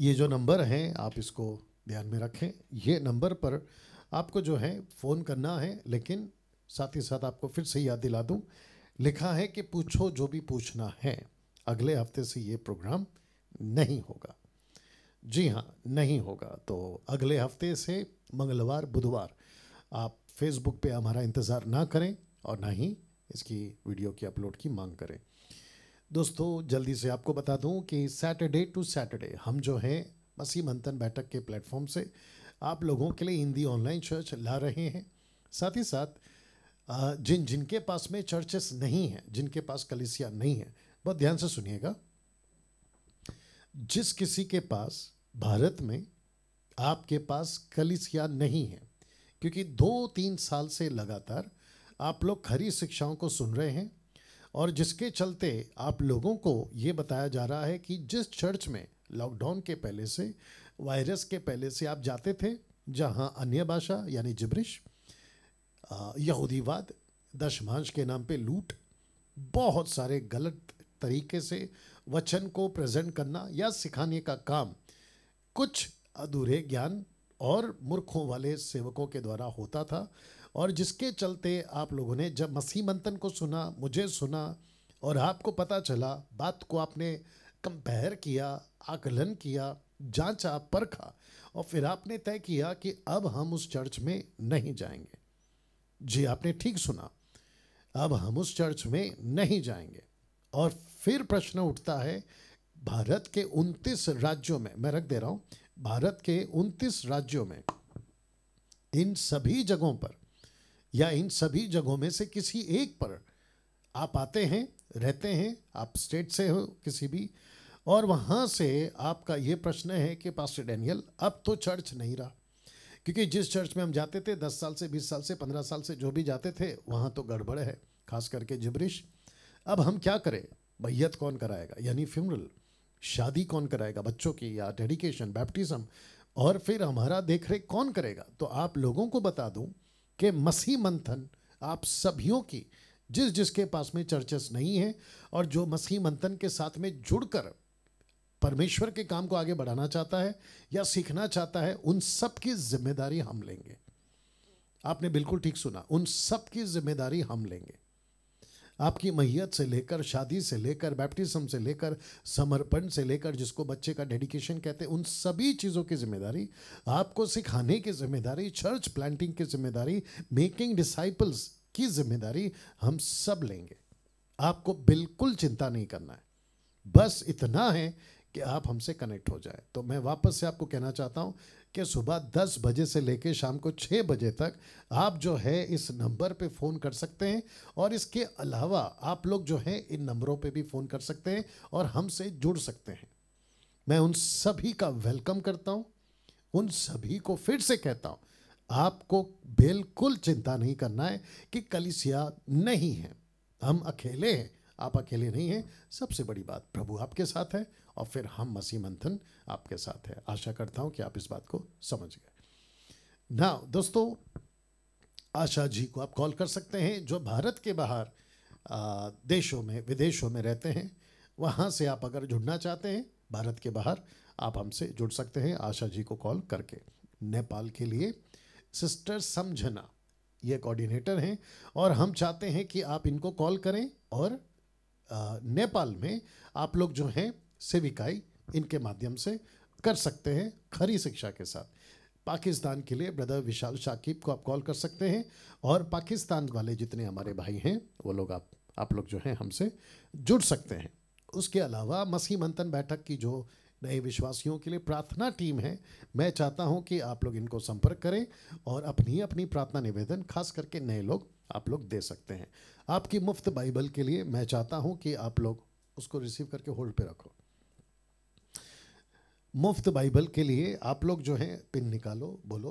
ये जो नंबर हैं आप इसको ध्यान में रखें ये नंबर पर आपको जो है फ़ोन करना है लेकिन साथ ही साथ आपको फिर से याद दिला दूँ लिखा है कि पूछो जो भी पूछना है अगले हफ्ते से ये प्रोग्राम नहीं होगा जी हाँ नहीं होगा तो अगले हफ्ते से मंगलवार बुधवार आप फेसबुक पे हमारा इंतज़ार ना करें और ना ही इसकी वीडियो की अपलोड की मांग करें दोस्तों जल्दी से आपको बता दूं कि सैटरडे टू सैटरडे हम जो हैं मसीह मंथन बैठक के प्लेटफॉर्म से आप लोगों के लिए हिंदी ऑनलाइन चर्च ला रहे हैं साथ ही साथ जिन जिनके पास में चर्चेस नहीं हैं जिनके पास कलिसिया नहीं है बहुत ध्यान से सुनिएगा जिस किसी के पास भारत में आपके पास कलिसिया नहीं है क्योंकि दो तीन साल से लगातार आप लोग खरी शिक्षाओं को सुन रहे हैं और जिसके चलते आप लोगों को ये बताया जा रहा है कि जिस चर्च में लॉकडाउन के पहले से वायरस के पहले से आप जाते थे जहाँ अन्य भाषा यानी जिब्रिश यहूदीवाद दशमांश के नाम पे लूट बहुत सारे गलत तरीके से वचन को प्रेजेंट करना या सिखाने का काम कुछ अधूरे ज्ञान और मूर्खों वाले सेवकों के द्वारा होता था और जिसके चलते आप लोगों ने जब मसीह मंथन को सुना मुझे सुना और आपको पता चला बात को आपने कंपेयर किया आकलन किया जांचा परखा और फिर आपने तय किया कि अब हम उस चर्च में नहीं जाएंगे जी आपने ठीक सुना अब हम उस चर्च में नहीं जाएंगे और फिर प्रश्न उठता है भारत के 29 राज्यों में मैं रख दे रहा हूँ भारत के 29 राज्यों में इन सभी जगहों पर या इन सभी जगहों में से किसी एक पर आप आते हैं रहते हैं आप स्टेट से हो किसी भी और वहाँ से आपका ये प्रश्न है कि पास्टर डैनियल अब तो चर्च नहीं रहा क्योंकि जिस चर्च में हम जाते थे दस साल से बीस साल से पंद्रह साल से जो भी जाते थे वहाँ तो गड़बड़ है खास करके जिब्रिश अब हम क्या करें बैयत कौन कराएगा यानी फ्यूनरल शादी कौन कराएगा बच्चों की या डेडिकेशन बैप्टिज़म और फिर हमारा देख रेख कौन करेगा तो आप लोगों को बता दूँ के मसी मंथन आप सभीों की जिस जिसके पास में चर्चस नहीं है और जो मसीह मंथन के साथ में जुड़कर परमेश्वर के काम को आगे बढ़ाना चाहता है या सीखना चाहता है उन सब की जिम्मेदारी हम लेंगे आपने बिल्कुल ठीक सुना उन सब की जिम्मेदारी हम लेंगे आपकी मैयत से लेकर शादी से लेकर बैप्टिज्म से लेकर समर्पण से लेकर जिसको बच्चे का डेडिकेशन कहते हैं उन सभी चीज़ों की जिम्मेदारी आपको सिखाने की जिम्मेदारी चर्च प्लांटिंग की जिम्मेदारी मेकिंग डिसाइपल्स की जिम्मेदारी हम सब लेंगे आपको बिल्कुल चिंता नहीं करना है बस इतना है कि आप हमसे कनेक्ट हो जाए तो मैं वापस से आपको कहना चाहता हूँ कि सुबह 10 बजे से लेकर शाम को 6 बजे तक आप जो है इस नंबर पे फ़ोन कर सकते हैं और इसके अलावा आप लोग जो है इन नंबरों पे भी फ़ोन कर सकते हैं और हमसे जुड़ सकते हैं मैं उन सभी का वेलकम करता हूँ उन सभी को फिर से कहता हूँ आपको बिल्कुल चिंता नहीं करना है कि कलिसिया नहीं है हम अकेले हैं आप अकेले नहीं हैं सबसे बड़ी बात प्रभु आपके साथ है और फिर हम मसीह मंथन आपके साथ है आशा करता हूँ कि आप इस बात को समझ गए ना दोस्तों आशा जी को आप कॉल कर सकते हैं जो भारत के बाहर देशों में विदेशों में रहते हैं वहाँ से आप अगर जुड़ना चाहते हैं भारत के बाहर आप हमसे जुड़ सकते हैं आशा जी को कॉल करके नेपाल के लिए सिस्टर समझना ये कोऑर्डिनेटर हैं और हम चाहते हैं कि आप इनको कॉल करें और नेपाल में आप लोग जो हैं सेविकाई इनके माध्यम से कर सकते हैं खरी शिक्षा के साथ पाकिस्तान के लिए ब्रदर विशाल शाकिब को आप कॉल कर सकते हैं और पाकिस्तान वाले जितने हमारे भाई हैं वो लोग आप आप लोग जो हैं हमसे जुड़ सकते हैं उसके अलावा मसीह मंथन बैठक की जो नए विश्वासियों के लिए प्रार्थना टीम है मैं चाहता हूं कि आप लोग इनको संपर्क करें और अपनी अपनी प्रार्थना निवेदन खास करके नए लोग आप लोग दे सकते हैं आपकी मुफ्त बाइबल के लिए मैं चाहता हूं कि आप लोग उसको रिसीव करके होल्ड पे रखो मुफ्त बाइबल के लिए आप लोग जो हैं पिन निकालो बोलो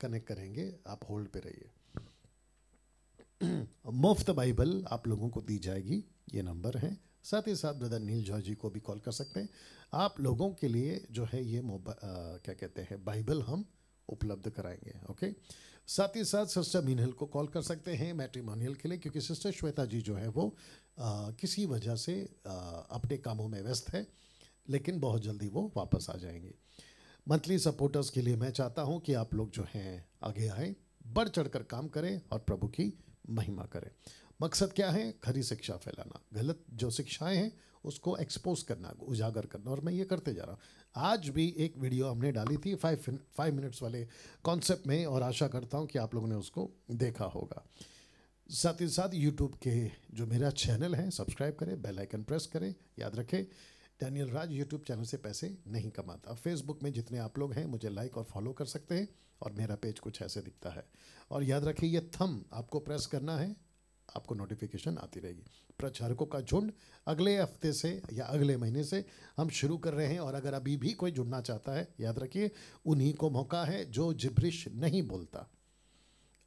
कनेक्ट करेंगे आप होल्ड पे रहिए मुफ्त बाइबल आप लोगों को दी जाएगी ये नंबर है साथ ही साथ ब्रदर नील जॉय जी को भी कॉल कर सकते हैं आप लोगों के लिए जो है ये आ, क्या कहते हैं बाइबल हम उपलब्ध कराएंगे ओके साथ ही साथ सिस्टर मीनहल को कॉल कर सकते हैं मैट्रीमोनियल के लिए क्योंकि सिस्टर श्वेता जी जो है वो आ, किसी वजह से आ, अपने कामों में व्यस्त है लेकिन बहुत जल्दी वो वापस आ जाएंगे मंथली सपोर्टर्स के लिए मैं चाहता हूँ कि आप लोग जो हैं आगे आए बढ़ चढ़ कर काम करें और प्रभु की महिमा करें मकसद क्या है खरी शिक्षा फैलाना गलत जो शिक्षाएं हैं उसको एक्सपोज करना उजागर करना और मैं ये करते जा रहा हूँ आज भी एक वीडियो हमने डाली थी फाइव फाइव मिनट्स वाले कॉन्सेप्ट में और आशा करता हूँ कि आप लोगों ने उसको देखा होगा साथ ही साथ यूट्यूब के जो मेरा चैनल है सब्सक्राइब करें बेल आइकन प्रेस करें याद रखें डैनियल राज यूट्यूब चैनल से पैसे नहीं कमाता फेसबुक में जितने आप लोग हैं मुझे लाइक और फॉलो कर सकते हैं और मेरा पेज कुछ ऐसे दिखता है और याद रखिए ये थम आपको प्रेस करना है आपको नोटिफिकेशन आती रहेगी प्रचारकों का झुंड अगले हफ्ते से या अगले महीने से हम शुरू कर रहे हैं और अगर अभी भी कोई जुड़ना चाहता है याद रखिए उन्हीं को मौका है जो जिब्रिश नहीं बोलता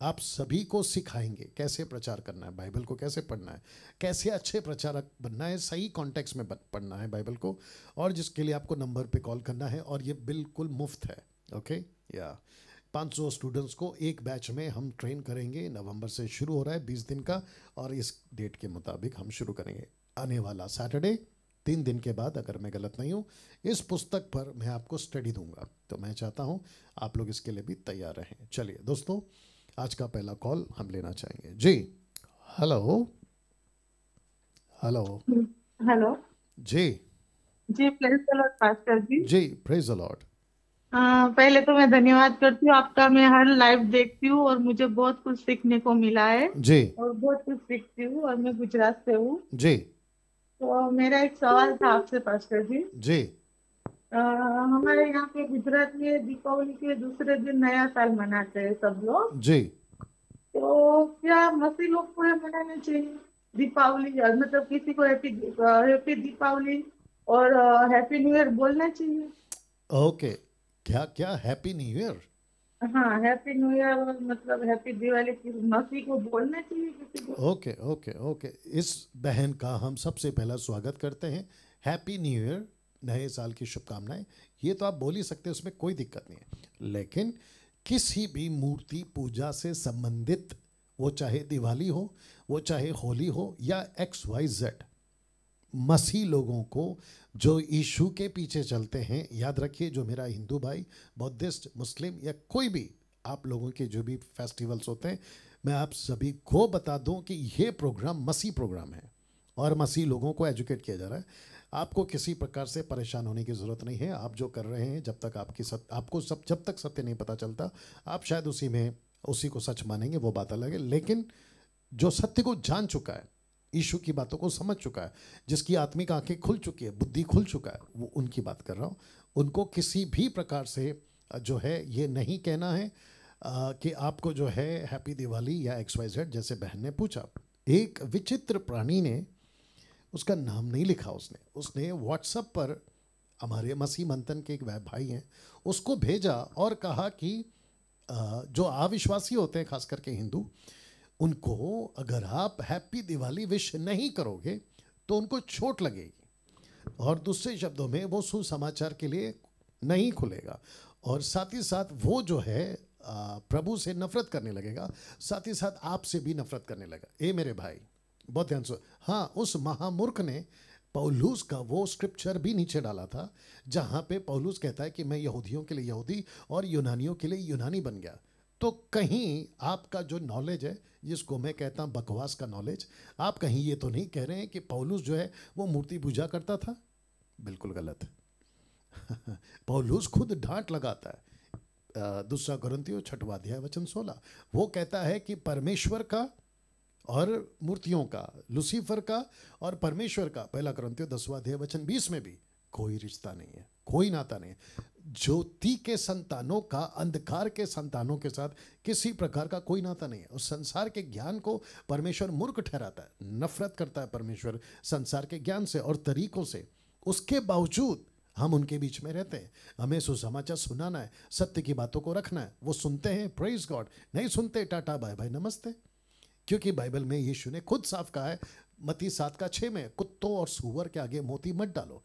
आप सभी को सिखाएंगे कैसे प्रचार करना है बाइबल को कैसे पढ़ना है कैसे अच्छे प्रचारक बनना है सही कॉन्टेक्स में पढ़ना है बाइबल को और जिसके लिए आपको नंबर पे कॉल करना है और ये बिल्कुल मुफ्त है ओके या 500 स्टूडेंट्स को एक बैच में हम ट्रेन करेंगे नवंबर से शुरू हो रहा है 20 दिन का और इस डेट के मुताबिक हम शुरू करेंगे आने वाला सैटरडे तीन दिन के बाद अगर मैं गलत नहीं हूँ इस पुस्तक पर मैं आपको स्टडी दूंगा तो मैं चाहता हूँ आप लोग इसके लिए भी तैयार रहें चलिए दोस्तों आज का पहला कॉल हम लेना चाहेंगे जी हेलो हेलो हेलो जी जी प्रेज द पास्टर जी जी प्रेज अलॉट पहले तो मैं धन्यवाद करती हूँ आपका मैं हर लाइव देखती हूँ और मुझे बहुत कुछ सीखने को मिला है जी और बहुत कुछ सीखती हूँ और मैं गुजरात से हूँ जी तो मेरा एक सवाल था आपसे पास्टर जी जी हमारे यहाँ के गुजरात में दीपावली के दूसरे दिन नया साल मनाते हैं सब लोग जी तो क्या मसी लोग को मनाने चाहिए दीपावली मतलब किसी को हैप्पी हैप्पी दीपावली और हैप्पी न्यू ईयर बोलना चाहिए ओके क्या क्या हैप्पी न्यू ईयर हाँ हैप्पी न्यू ईयर और मतलब हैप्पी दिवाली की मसी को बोलना चाहिए किसी को ओके ओके ओके इस बहन का हम सबसे पहला स्वागत करते हैं हैप्पी न्यू ईयर नए साल की शुभकामनाएं ये तो आप बोल ही सकते हैं उसमें कोई दिक्कत नहीं है लेकिन किसी भी मूर्ति पूजा से संबंधित वो चाहे दिवाली हो वो चाहे होली हो या एक्स वाई जेड मसीह लोगों को जो ईशु के पीछे चलते हैं याद रखिए जो मेरा हिंदू भाई बौद्धिस्ट मुस्लिम या कोई भी आप लोगों के जो भी फेस्टिवल्स होते हैं मैं आप सभी को बता दूं कि ये प्रोग्राम मसीह प्रोग्राम है और मसीह लोगों को एजुकेट किया जा रहा है आपको किसी प्रकार से परेशान होने की ज़रूरत नहीं है आप जो कर रहे हैं जब तक आपकी सत्य आपको सब जब तक सत्य नहीं पता चलता आप शायद उसी में उसी को सच मानेंगे वो बात अलग है लेकिन जो सत्य को जान चुका है ईशु की बातों को समझ चुका है जिसकी आत्मिक आंखें खुल चुकी है बुद्धि खुल चुका है वो उनकी बात कर रहा हूँ उनको किसी भी प्रकार से जो है ये नहीं कहना है आ, कि आपको जो है हैप्पी दिवाली या एक्स वाई जेड जैसे बहन ने पूछा एक विचित्र प्राणी ने उसका नाम नहीं लिखा उसने उसने व्हाट्सएप पर हमारे मसीह मंथन के एक वह भाई हैं उसको भेजा और कहा कि जो अविश्वासी होते हैं खास करके हिंदू उनको अगर आप हैप्पी दिवाली विश नहीं करोगे तो उनको चोट लगेगी और दूसरे शब्दों में वो सुसमाचार के लिए नहीं खुलेगा और साथ ही साथ वो जो है प्रभु से नफरत करने लगेगा साथ ही साथ आपसे भी नफरत करने लगा ए मेरे भाई बहुत ध्यान से हाँ उस महामूर्ख ने पौलूस का वो स्क्रिप्चर भी नीचे डाला था जहाँ पे पौलूस कहता है कि मैं यहूदियों के लिए यहूदी और यूनानियों के लिए यूनानी बन गया तो कहीं आपका जो नॉलेज है जिसको मैं कहता हूँ बकवास का नॉलेज आप कहीं ये तो नहीं कह रहे हैं कि पौलूस जो है वो मूर्ति पूजा करता था बिल्कुल गलत पौलूस खुद डांट लगाता है दूसरा ग्रंथियों छठवाध्याय वचन सोलह वो कहता है कि परमेश्वर का और मूर्तियों का लुसीफर का और परमेश्वर का पहला क्रंथियो दसवा अध्याय वचन बीस में भी कोई रिश्ता नहीं है कोई नाता नहीं है ज्योति के संतानों का अंधकार के संतानों के साथ किसी प्रकार का कोई नाता नहीं है उस संसार के ज्ञान को परमेश्वर मूर्ख ठहराता है नफरत करता है परमेश्वर संसार के ज्ञान से और तरीकों से उसके बावजूद हम उनके बीच में रहते हैं हमें सुसमाचार सुनाना है सत्य की बातों को रखना है वो सुनते हैं प्रेज गॉड नहीं सुनते टाटा बाय बाय नमस्ते क्योंकि बाइबल में यीशु ने खुद साफ कहा है मती सात का छः में कुत्तों और सुअर के आगे मोती मत डालो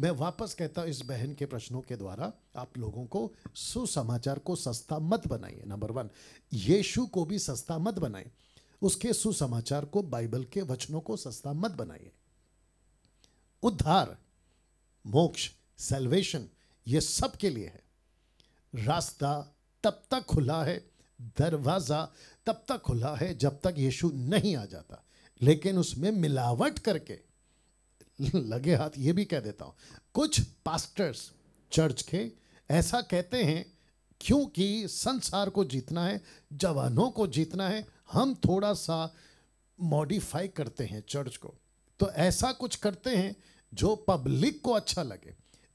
मैं वापस कहता हूँ इस बहन के प्रश्नों के द्वारा आप लोगों को सुसमाचार को सस्ता मत बनाइए नंबर वन यीशु को भी सस्ता मत बनाए उसके सुसमाचार को बाइबल के वचनों को सस्ता मत बनाइए उद्धार मोक्ष सेल्वेशन ये सब के लिए है रास्ता तब तक खुला है दरवाज़ा तब तक खुला है जब तक यीशु नहीं आ जाता लेकिन उसमें मिलावट करके लगे हाथ ये भी कह देता हूँ कुछ पास्टर्स चर्च के ऐसा कहते हैं क्योंकि संसार को जीतना है जवानों को जीतना है हम थोड़ा सा मॉडिफाई करते हैं चर्च को तो ऐसा कुछ करते हैं जो पब्लिक को अच्छा लगे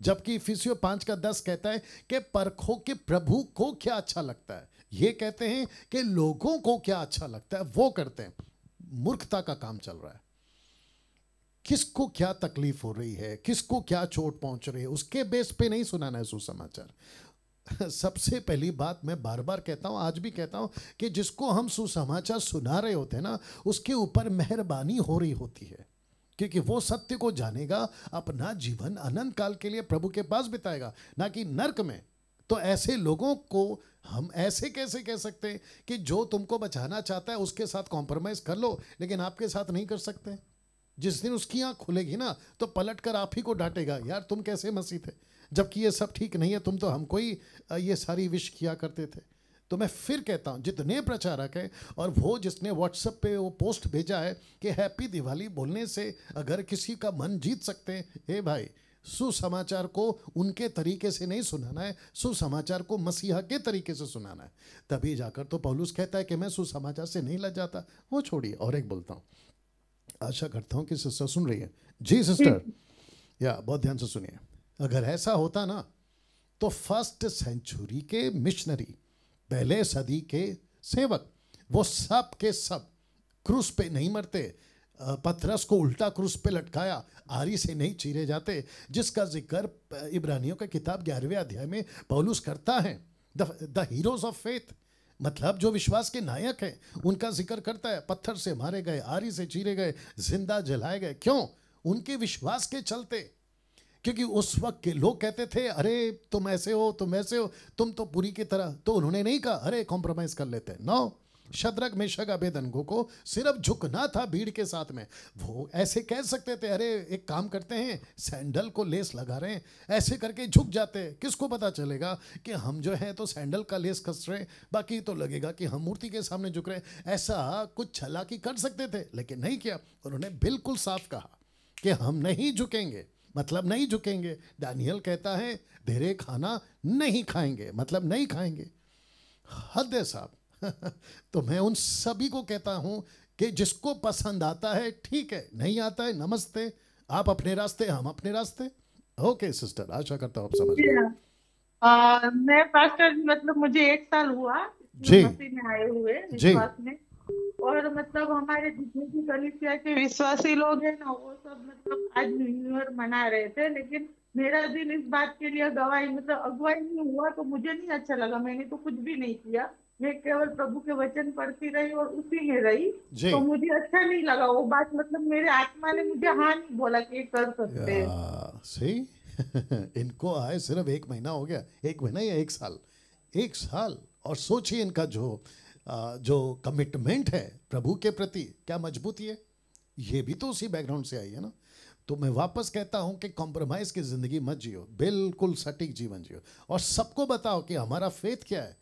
जबकि फिसियो पांच का दस कहता है कि परखो के प्रभु को क्या अच्छा लगता है ये कहते हैं कि लोगों को क्या अच्छा लगता है वो करते हैं मूर्खता का काम चल रहा है किसको क्या तकलीफ हो रही है किसको क्या चोट पहुंच रही है उसके बेस पे नहीं सुनाना है सुसमाचार सबसे पहली बात मैं बार बार कहता हूं आज भी कहता हूं कि जिसको हम सुसमाचार सुना रहे होते हैं ना उसके ऊपर मेहरबानी हो रही होती है क्योंकि वो सत्य को जानेगा अपना जीवन अनंत काल के लिए प्रभु के पास बिताएगा ना कि नर्क में तो ऐसे लोगों को हम ऐसे कैसे कह सकते हैं कि जो तुमको बचाना चाहता है उसके साथ कॉम्प्रोमाइज कर लो लेकिन आपके साथ नहीं कर सकते जिस दिन उसकी आँख खुलेगी ना तो पलट कर आप ही को डांटेगा यार तुम कैसे मसीह थे जबकि ये सब ठीक नहीं है तुम तो हमको ही ये सारी विश किया करते थे तो मैं फिर कहता हूँ जितने प्रचारक हैं और वो जिसने व्हाट्सएप पे वो पोस्ट भेजा है कि हैप्पी दिवाली बोलने से अगर किसी का मन जीत सकते हैं हे भाई सुसमाचार को उनके तरीके से नहीं सुनाना है सुसमाचार को मसीहा के तरीके से सुनाना है तभी जाकर तो पौलुस कहता है कि मैं सुसमाचार से नहीं लग जाता वो छोड़िए और एक बोलता हूँ आशा करता हूँ कि सिस्टर सुन रही है जी सिस्टर हम्म। या बहुत ध्यान से सुनिए अगर ऐसा होता ना तो फर्स्ट सेंचुरी के मिशनरी पहले सदी के सेवक वो सब के सब क्रूस पे नहीं मरते पथरस को उल्टा क्रूस पे लटकाया आरी से नहीं चीरे जाते जिसका जिक्र इब्रानियों का किताब ग्यारहवें अध्याय में पौलूस करता है द हीरोज ऑफ फेथ मतलब जो विश्वास के नायक हैं उनका जिक्र करता है पत्थर से मारे गए आरी से चीरे गए जिंदा जलाए गए क्यों उनके विश्वास के चलते क्योंकि उस वक्त के लोग कहते थे अरे तुम ऐसे हो तुम ऐसे हो तुम तो पूरी की तरह तो उन्होंने नहीं कहा अरे कॉम्प्रोमाइज़ कर लेते no no. Shadrach Meshach Abednego को सिर्फ झुकना था भीड़ के साथ में वो ऐसे कह सकते थे अरे एक काम करते हैं सैंडल को लेस लगा रहे हैं ऐसे करके झुक जाते किसको पता चलेगा कि हम जो हैं तो सैंडल का लेस खस रहे बाकी तो लगेगा कि हम मूर्ति के सामने झुक रहे हैं ऐसा कुछ छलाकी कर सकते थे लेकिन नहीं किया उन्होंने बिल्कुल साफ कहा कि हम नहीं झुकेंगे मतलब नहीं झुकेंगे दानियल कहता है धीरे खाना नहीं खाएंगे मतलब नहीं खाएंगे हद साहब तो मैं उन सभी को कहता हूँ कि जिसको पसंद आता है ठीक है नहीं आता है नमस्ते आप अपने रास्ते हम अपने रास्ते ओके सिस्टर आशा करता हूँ आप समझ मैं पास्टर मतलब मुझे एक साल हुआ जी में आए हुए जी में और मतलब हमारे जितने भी कलिसिया के विश्वासी लोग हैं ना वो सब मतलब आज न्यू ईयर मना रहे थे लेकिन मेरा दिल इस बात के लिए गवाही मतलब अगुवाई नहीं हुआ तो मुझे नहीं अच्छा लगा मैंने तो कुछ भी नहीं किया मैं केवल प्रभु के वचन पढ़ती रही और उसी में रही तो मुझे अच्छा नहीं लगा वो बात मतलब मेरे आत्मा ने मुझे हाँ नहीं बोला कि कर सकते सही इनको आए सिर्फ एक महीना हो गया एक महीना या एक साल एक साल और सोचिए इनका जो जो कमिटमेंट है प्रभु के प्रति क्या मजबूती है ये भी तो उसी बैकग्राउंड से आई है ना तो मैं वापस कहता हूं कि कॉम्प्रोमाइज की जिंदगी मत जियो बिल्कुल सटीक जीवन जियो और सबको बताओ कि हमारा फेथ क्या है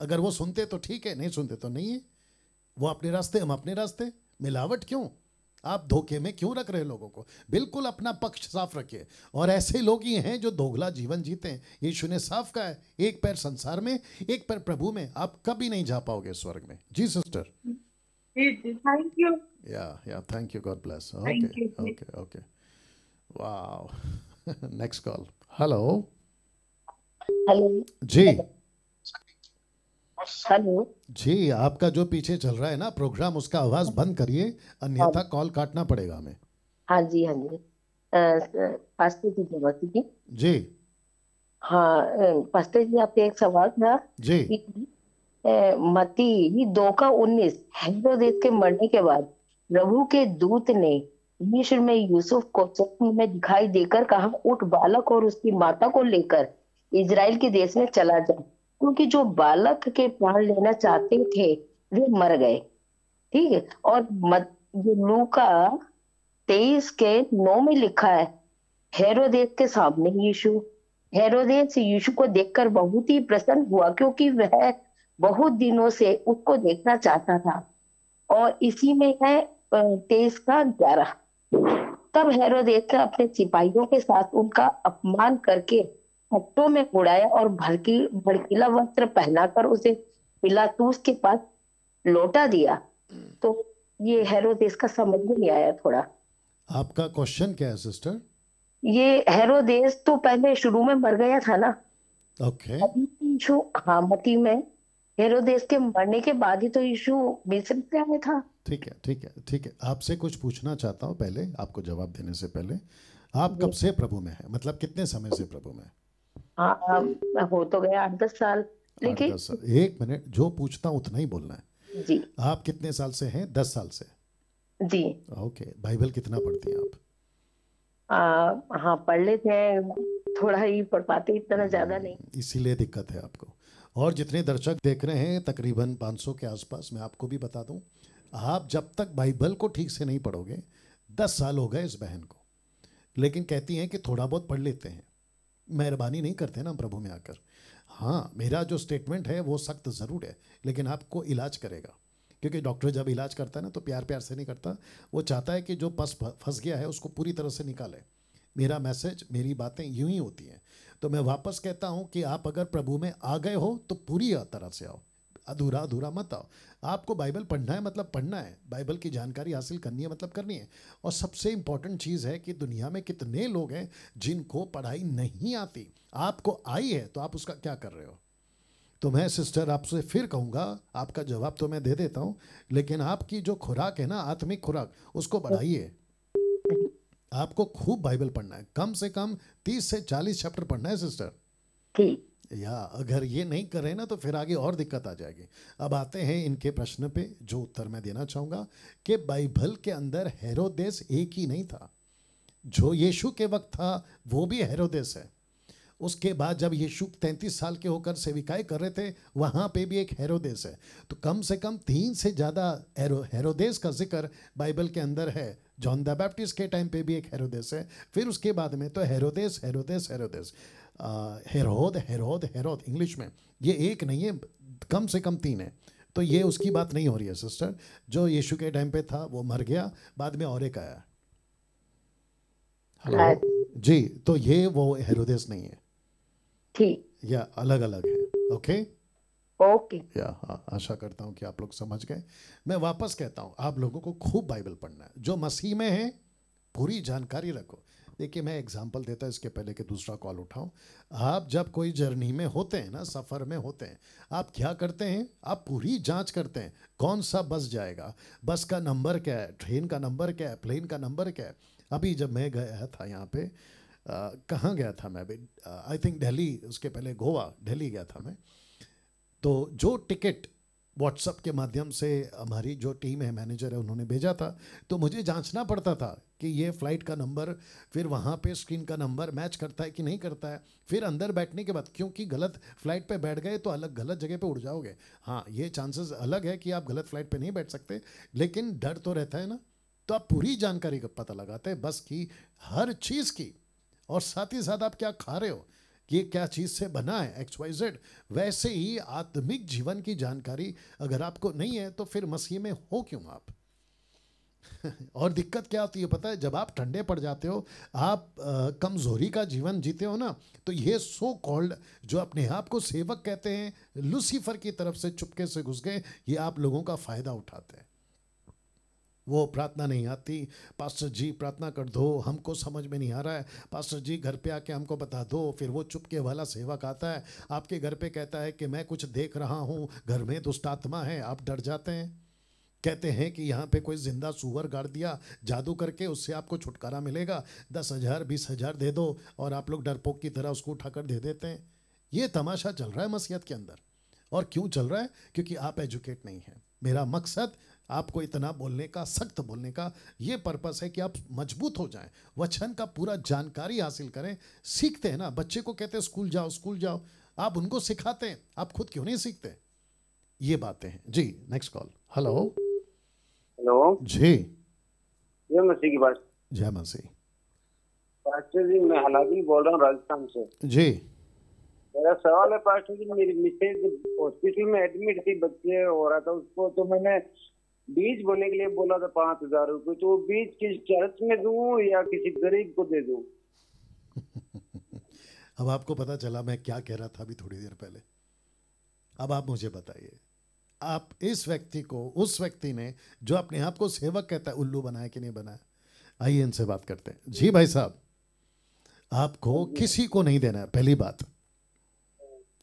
अगर वो सुनते तो ठीक है नहीं सुनते तो नहीं है वो अपने रास्ते हम अपने रास्ते मिलावट क्यों आप धोखे में क्यों रख रहे लोगों को बिल्कुल अपना पक्ष साफ रखिए और ऐसे लोग ही हैं जो दोगला जीवन जीते हैं यीशु ने साफ कहा है एक पैर संसार में एक पैर प्रभु में आप कभी नहीं जा पाओगे स्वर्ग में जी sister thank you yeah yeah thank you God bless okay okay okay wow next call hello hello जी हेलो जी आपका जो पीछे चल रहा है ना प्रोग्राम उसका आवाज बंद करिए अन्यथा कॉल हाँ। काटना पड़ेगा हमें हाँ जी हाँ जी पास्टर जी भगवती जी जी हाँ पास्ते जी आपके एक सवाल था जी मती दो का उन्नीस हेरोदेस के मरने के बाद प्रभु के दूत ने मिश्र में यूसुफ को स्वप्न में दिखाई देकर कहा उठ बालक और उसकी माता को लेकर इजराइल के देश में चला जाए क्योंकि जो बालक के प्राण लेना चाहते थे वे मर गए ठीक है और लू का तेईस के नौ में लिखा है हेरोदेस के सामने यीशु हेरोदेस यीशु को देखकर बहुत ही प्रसन्न हुआ क्योंकि वह बहुत दिनों से उसको देखना चाहता था और इसी में है तेईस का ग्यारह तब हेरोदेस ने अपने सिपाहियों के साथ उनका अपमान करके हट्टों में उड़ाया और भड़की भड़कीला वस्त्र पहनाकर उसे पिलातूस के पास लौटा दिया हम्म। तो ये हेरोद का समझ में नहीं आया थोड़ा आपका क्वेश्चन क्या है सिस्टर ये हेरोदेस तो पहले शुरू में मर गया था ना ओके okay. जो हामती में हेरोदेस के मरने के बाद ही तो यीशु मिस्र से आया था ठीक है ठीक है ठीक है आपसे कुछ पूछना चाहता हूँ पहले आपको जवाब देने से पहले आप कब से प्रभु में है मतलब कितने समय से प्रभु में है हाँ, हाँ, हो तो गया आठ दस साल लेकिन एक मिनट जो पूछता उतना ही बोलना है जी आप कितने साल से हैं दस साल से जी ओके बाइबल कितना पढ़ती हैं आप आ, हाँ पढ़ लेते हैं थोड़ा ही पढ़ पाते इतना ज्यादा हम्म, नहीं इसीलिए दिक्कत है आपको और जितने दर्शक देख रहे हैं तकरीबन 500 के आसपास मैं आपको भी बता दूं आप जब तक बाइबल को ठीक से नहीं पढ़ोगे दस साल हो गए इस बहन को लेकिन कहती हैं कि थोड़ा बहुत पढ़ लेते हैं मेहरबानी नहीं करते ना प्रभु में आकर हाँ मेरा जो स्टेटमेंट है वो सख्त ज़रूर है लेकिन आपको इलाज करेगा क्योंकि डॉक्टर जब इलाज करता है ना तो प्यार प्यार से नहीं करता वो चाहता है कि जो पस फंस गया है उसको पूरी तरह से निकाले मेरा मैसेज मेरी बातें यूं ही होती हैं तो मैं वापस कहता हूँ कि आप अगर प्रभु में आ गए हो तो पूरी तरह से आओ अधूरा अधूरा मत आओ आपको बाइबल पढ़ना है मतलब पढ़ना है बाइबल की जानकारी हासिल करनी है मतलब करनी है और सबसे इम्पॉर्टेंट चीज़ है कि दुनिया में कितने लोग हैं जिनको पढ़ाई नहीं आती आपको आई है तो आप उसका क्या कर रहे हो तो मैं सिस्टर आपसे फिर कहूँगा आपका जवाब तो मैं दे देता हूँ लेकिन आपकी जो खुराक है ना आत्मिक खुराक उसको बढ़ाइए आपको खूब बाइबल पढ़ना है कम से कम तीस से चालीस चैप्टर पढ़ना है सिस्टर या अगर ये नहीं करें ना तो फिर आगे और दिक्कत आ जाएगी अब आते हैं इनके प्रश्न पे जो उत्तर मैं देना चाहूँगा कि बाइबल के अंदर हेरोदेस एक ही नहीं था जो यीशु के वक्त था वो भी हेरोदेस है उसके बाद जब यीशु तैंतीस साल के होकर सेविकाएं कर रहे थे वहाँ पे भी एक हेरोदेस है तो कम से कम तीन से ज़्यादा हेरोदेस का जिक्र बाइबल के अंदर है जॉन द बैप्टिस्ट के टाइम पे भी एक हेरोदेस है फिर उसके बाद में तो हेरोदेस हेरोदेस हेरोदेस हेरोद हेरोद हेरोद इंग्लिश में ये एक नहीं है कम से कम तीन है तो ये उसकी बात नहीं हो रही है सिस्टर जो यीशु के टाइम पे था वो मर गया बाद में और एक आया हेलो जी तो ये वो हेरोदेस नहीं है ठीक या अलग अलग है ओके ओके या हाँ आशा करता हूँ कि आप लोग समझ गए मैं वापस कहता हूँ आप लोगों को खूब बाइबल पढ़ना है जो मसीह में है पूरी जानकारी रखो देखिए मैं एग्जांपल देता हूँ इसके पहले कि दूसरा कॉल उठाऊँ आप जब कोई जर्नी में होते हैं ना सफ़र में होते हैं आप क्या करते हैं आप पूरी जांच करते हैं कौन सा बस जाएगा बस का नंबर क्या है ट्रेन का नंबर क्या है प्लेन का नंबर क्या है अभी जब मैं गया था यहाँ पर कहाँ गया था मैं अभी आई थिंक दिल्ली उसके पहले गोवा दिल्ली गया था मैं तो जो टिकट व्हाट्सअप के माध्यम से हमारी जो टीम है मैनेजर है उन्होंने भेजा था तो मुझे जांचना पड़ता था कि ये फ़्लाइट का नंबर फिर वहाँ पे स्क्रीन का नंबर मैच करता है कि नहीं करता है फिर अंदर बैठने के बाद क्योंकि गलत फ़्लाइट पे बैठ गए तो अलग गलत जगह पे उड़ जाओगे हाँ ये चांसेस अलग है कि आप गलत फ़्लाइट पे नहीं बैठ सकते लेकिन डर तो रहता है ना तो आप पूरी जानकारी का पता लगाते हैं बस की हर चीज़ की और साथ ही साथ आप क्या खा रहे हो ये क्या चीज़ से बना है एक्स वाई जेड वैसे ही आत्मिक जीवन की जानकारी अगर आपको नहीं है तो फिर मसीह में हो क्यों आप और दिक्कत क्या होती है पता है जब आप ठंडे पड़ जाते हो आप कमज़ोरी का जीवन जीते हो ना तो ये सो कॉल्ड जो अपने आप को सेवक कहते हैं लूसीफर की तरफ से चुपके से घुस गए ये आप लोगों का फ़ायदा उठाते हैं वो प्रार्थना नहीं आती पास्टर जी प्रार्थना कर दो हमको समझ में नहीं आ रहा है पास्टर जी घर पे आके हमको बता दो फिर वो चुपके वाला सेवक आता है आपके घर पे कहता है कि मैं कुछ देख रहा हूँ घर में दुष्ट आत्मा है आप डर जाते हैं कहते हैं कि यहाँ पे कोई जिंदा सुअर गाड़ दिया जादू करके उससे आपको छुटकारा मिलेगा दस हज़ार बीस हज़ार दे दो और आप लोग डरपोक की तरह उसको उठाकर दे देते हैं ये तमाशा चल रहा है मसीहत के अंदर और क्यों चल रहा है क्योंकि आप एजुकेट नहीं हैं मेरा मकसद आपको इतना बोलने का सख्त बोलने का ये पर्पस है कि आप मजबूत हो जाएं वचन का पूरा जानकारी हासिल करें सीखते हैं ना बच्चे को कहते हैं स्कूल जाओ स्कूल जाओ आप उनको सिखाते हैं आप खुद क्यों नहीं सीखते ये बातें हैं जी नेक्स्ट कॉल हेलो हेलो जी जय मसीह की बात जय मसीह जी मैं हलादी बोल रहा हूँ राजस्थान से जी मेरा सवाल है पास्टर जी मेरी मिसेज हॉस्पिटल में एडमिट थी बच्चे हो रहा था उसको तो मैंने बीज बोने के लिए बोला था पांच हजार रूपये तो बीज किस चर्च में दू या किसी गरीब को दे दू अब आपको पता चला मैं क्या कह रहा था अभी थोड़ी देर पहले अब आप मुझे बताइए आप इस व्यक्ति को उस व्यक्ति ने जो अपने आप को सेवक कहता है उल्लू बनाया कि नहीं बनाया आइए इनसे बात करते हैं जी भाई साहब आपको किसी को नहीं देना है पहली बात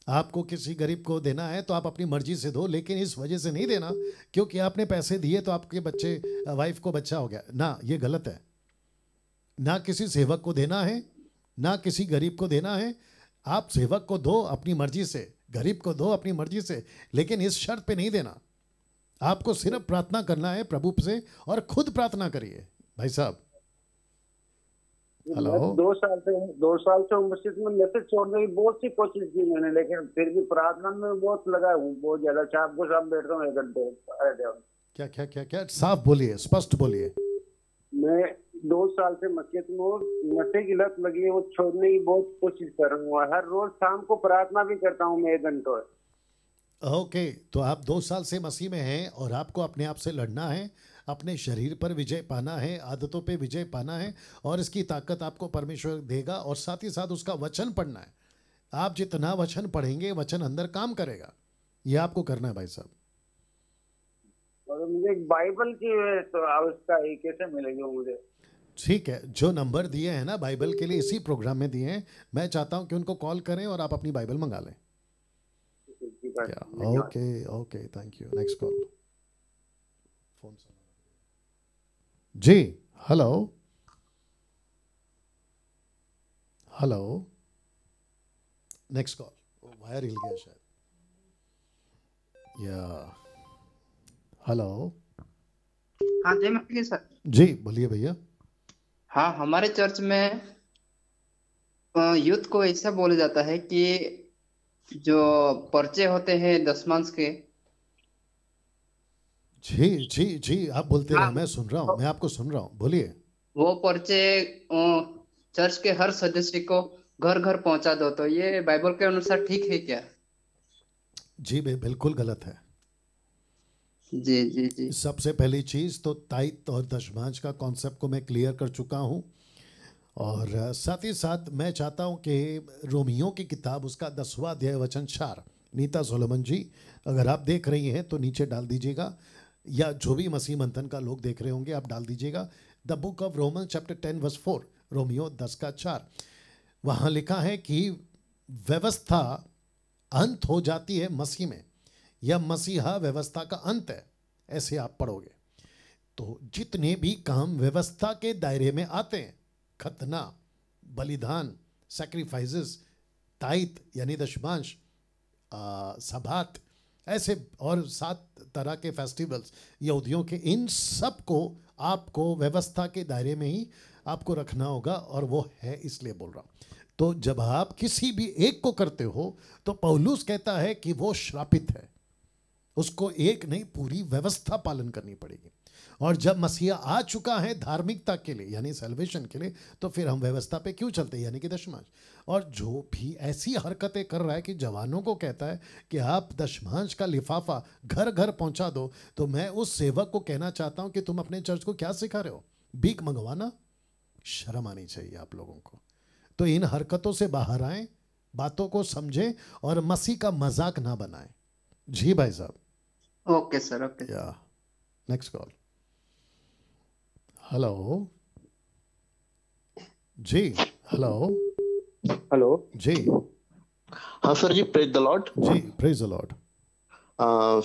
आपको किसी गरीब को देना है तो आप अपनी मर्जी से दो लेकिन इस वजह से नहीं देना क्योंकि आपने पैसे दिए तो आपके बच्चे वाइफ को बच्चा हो गया ना ये गलत है ना किसी सेवक को देना है ना किसी गरीब को देना है आप सेवक को दो अपनी मर्जी से गरीब को दो अपनी मर्जी से लेकिन इस शर्त पे नहीं देना आपको सिर्फ प्रार्थना करना है प्रभु से और खुद प्रार्थना करिए भाई साहब हेलो दो साल से दो साल से मस्जिद में लफिट छोड़ने की बहुत सी कोशिश की मैंने लेकिन फिर भी प्रार्थना में बहुत लगा हूँ बहुत ज्यादा शाम को शाम बैठता हूँ एक घंटे क्या क्या क्या क्या साफ बोलिए स्पष्ट बोलिए मैं दो साल से मस्जिद में नशे की लत लगी है वो छोड़ने की बहुत कोशिश कर रहा हूँ हर रोज शाम को प्रार्थना भी करता हूँ मैं एक घंटों ओके तो आप दो साल से मसीह में हैं और आपको अपने आप से लड़ना है अपने शरीर पर विजय पाना है आदतों पे विजय पाना है और इसकी ताकत आपको परमेश्वर देगा और साथ ही साथ उसका वचन पढ़ना है आप जितना वचन पढ़ेंगे वचन अंदर काम करेगा ये आपको करना है भाई साहब और मुझे बाइबल की तो आवश्यकता है कैसे मिलेगी मुझे ठीक है जो नंबर दिए हैं ना बाइबल के लिए इसी प्रोग्राम में दिए हैं मैं चाहता हूँ कि उनको कॉल करें और आप अपनी बाइबल मंगा लें okay okay thank you next call phone जी hello hello next call wire हिल गया शायद या हेलो हाँ जय सर जी बोलिए भैया हाँ हमारे चर्च में यूथ को ऐसा बोला जाता है कि जो पर्चे होते हैं दस मंथ के जी जी जी आप बोलते हाँ, रहे मैं सुन रहा हूँ मैं आपको सुन रहा हूँ बोलिए वो पर्चे चर्च के हर सदस्य को घर घर पहुंचा दो तो ये बाइबल के अनुसार ठीक है क्या जी भाई बिल्कुल गलत है जी जी जी सबसे पहली चीज तो ताइत और दशमांश का कॉन्सेप्ट को मैं क्लियर कर चुका हूँ और साथ ही साथ मैं चाहता हूँ कि रोमियो की किताब उसका दसवा अध्याय वचन चार नीता सोलमन जी अगर आप देख रही हैं तो नीचे डाल दीजिएगा या जो भी मसीह मंथन का लोग देख रहे होंगे आप डाल दीजिएगा the book of Roman chapter ten verse four रोमियो दस का चार वहाँ लिखा है कि व्यवस्था अंत हो जाती है मसीह में या मसीहा व्यवस्था का अंत है ऐसे आप पढ़ोगे तो जितने भी काम व्यवस्था के दायरे में आते हैं खतना बलिदान सेक्रीफाइजेस ताइत यानी दशमांश सभात ऐसे और सात तरह के फेस्टिवल्स यहूदियों के इन सब को आपको व्यवस्था के दायरे में ही आपको रखना होगा और वो है इसलिए बोल रहा हूँ तो जब आप किसी भी एक को करते हो तो पौलूस कहता है कि वो श्रापित है उसको एक नहीं पूरी व्यवस्था पालन करनी पड़ेगी और जब मसीहा आ चुका है धार्मिकता के लिए यानी सेल्वेशन के लिए तो फिर हम व्यवस्था पे क्यों चलते यानी कि दशमांश और जो भी ऐसी हरकतें कर रहा है कि जवानों को कहता है कि आप दशमांश का लिफाफा घर घर पहुंचा दो तो मैं उस सेवक को कहना चाहता हूं कि तुम अपने चर्च को क्या सिखा रहे हो भीख मंगवाना शर्म आनी चाहिए आप लोगों को तो इन हरकतों से बाहर आए बातों को समझें और मसीह का मजाक ना बनाएं जी भाई साहब okay sir okay next call hello हाँ, जी हेलो हेलो जी हाँ सर जी प्रेज द लॉर्ड जी प्रेज द लॉर्ड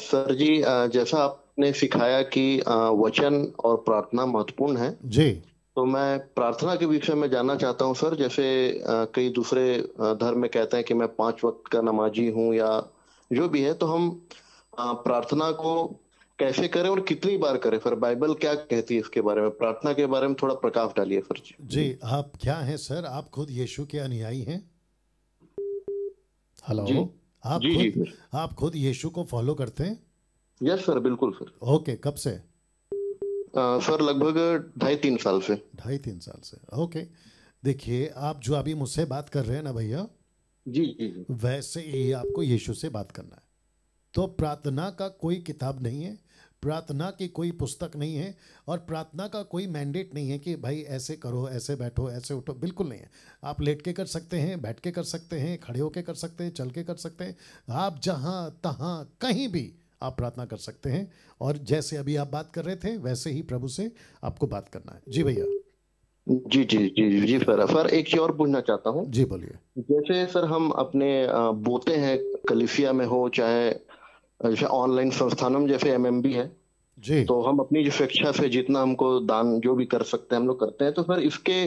सर जी uh, जैसा आपने सिखाया कि uh, वचन और प्रार्थना महत्वपूर्ण है जी तो मैं प्रार्थना के विषय में जानना चाहता हूँ सर जैसे uh, कई दूसरे uh, धर्म में कहते हैं कि मैं पांच वक्त का नमाजी हूँ या जो भी है तो हम uh, प्रार्थना को कैसे करें और कितनी बार करें फिर बाइबल क्या कहती है इसके बारे में प्रार्थना के बारे में थोड़ा प्रकाश डालिए फिर जी जी आप क्या हैं सर आप खुद यीशु के अनुयायी हैं हेलो आप जी, खुद जी, आप खुद यीशु को फॉलो करते हैं यस सर बिल्कुल सर ओके कब से आ, सर लगभग ढाई तीन साल से ढाई तीन साल से ओके देखिए आप जो अभी मुझसे बात कर रहे हैं ना भैया जी जी वैसे ही आपको यीशु से बात करना है तो प्रार्थना का कोई किताब नहीं है प्रार्थना की कोई पुस्तक नहीं है और प्रार्थना का कोई मैंडेट नहीं है कि भाई ऐसे करो ऐसे बैठो ऐसे उठो बिल्कुल नहीं है आप लेट के कर सकते हैं बैठ के कर सकते हैं खड़े होके कर सकते हैं चल के कर सकते हैं आप जहाँ तहाँ कहीं भी आप प्रार्थना कर सकते हैं और जैसे अभी आप बात कर रहे थे वैसे ही प्रभु से आपको बात करना है जी भैया जी जी जी जी सर सर एक चीज और पूछना चाहता हूँ जी बोलिए जैसे सर हम अपने बोते हैं कलिसिया में हो चाहे जैसे ऑनलाइन संस्थानम जैसे एम है जी तो हम अपनी जो शिक्षा से जितना हमको दान जो भी कर सकते हैं हम लोग करते हैं तो फिर इसके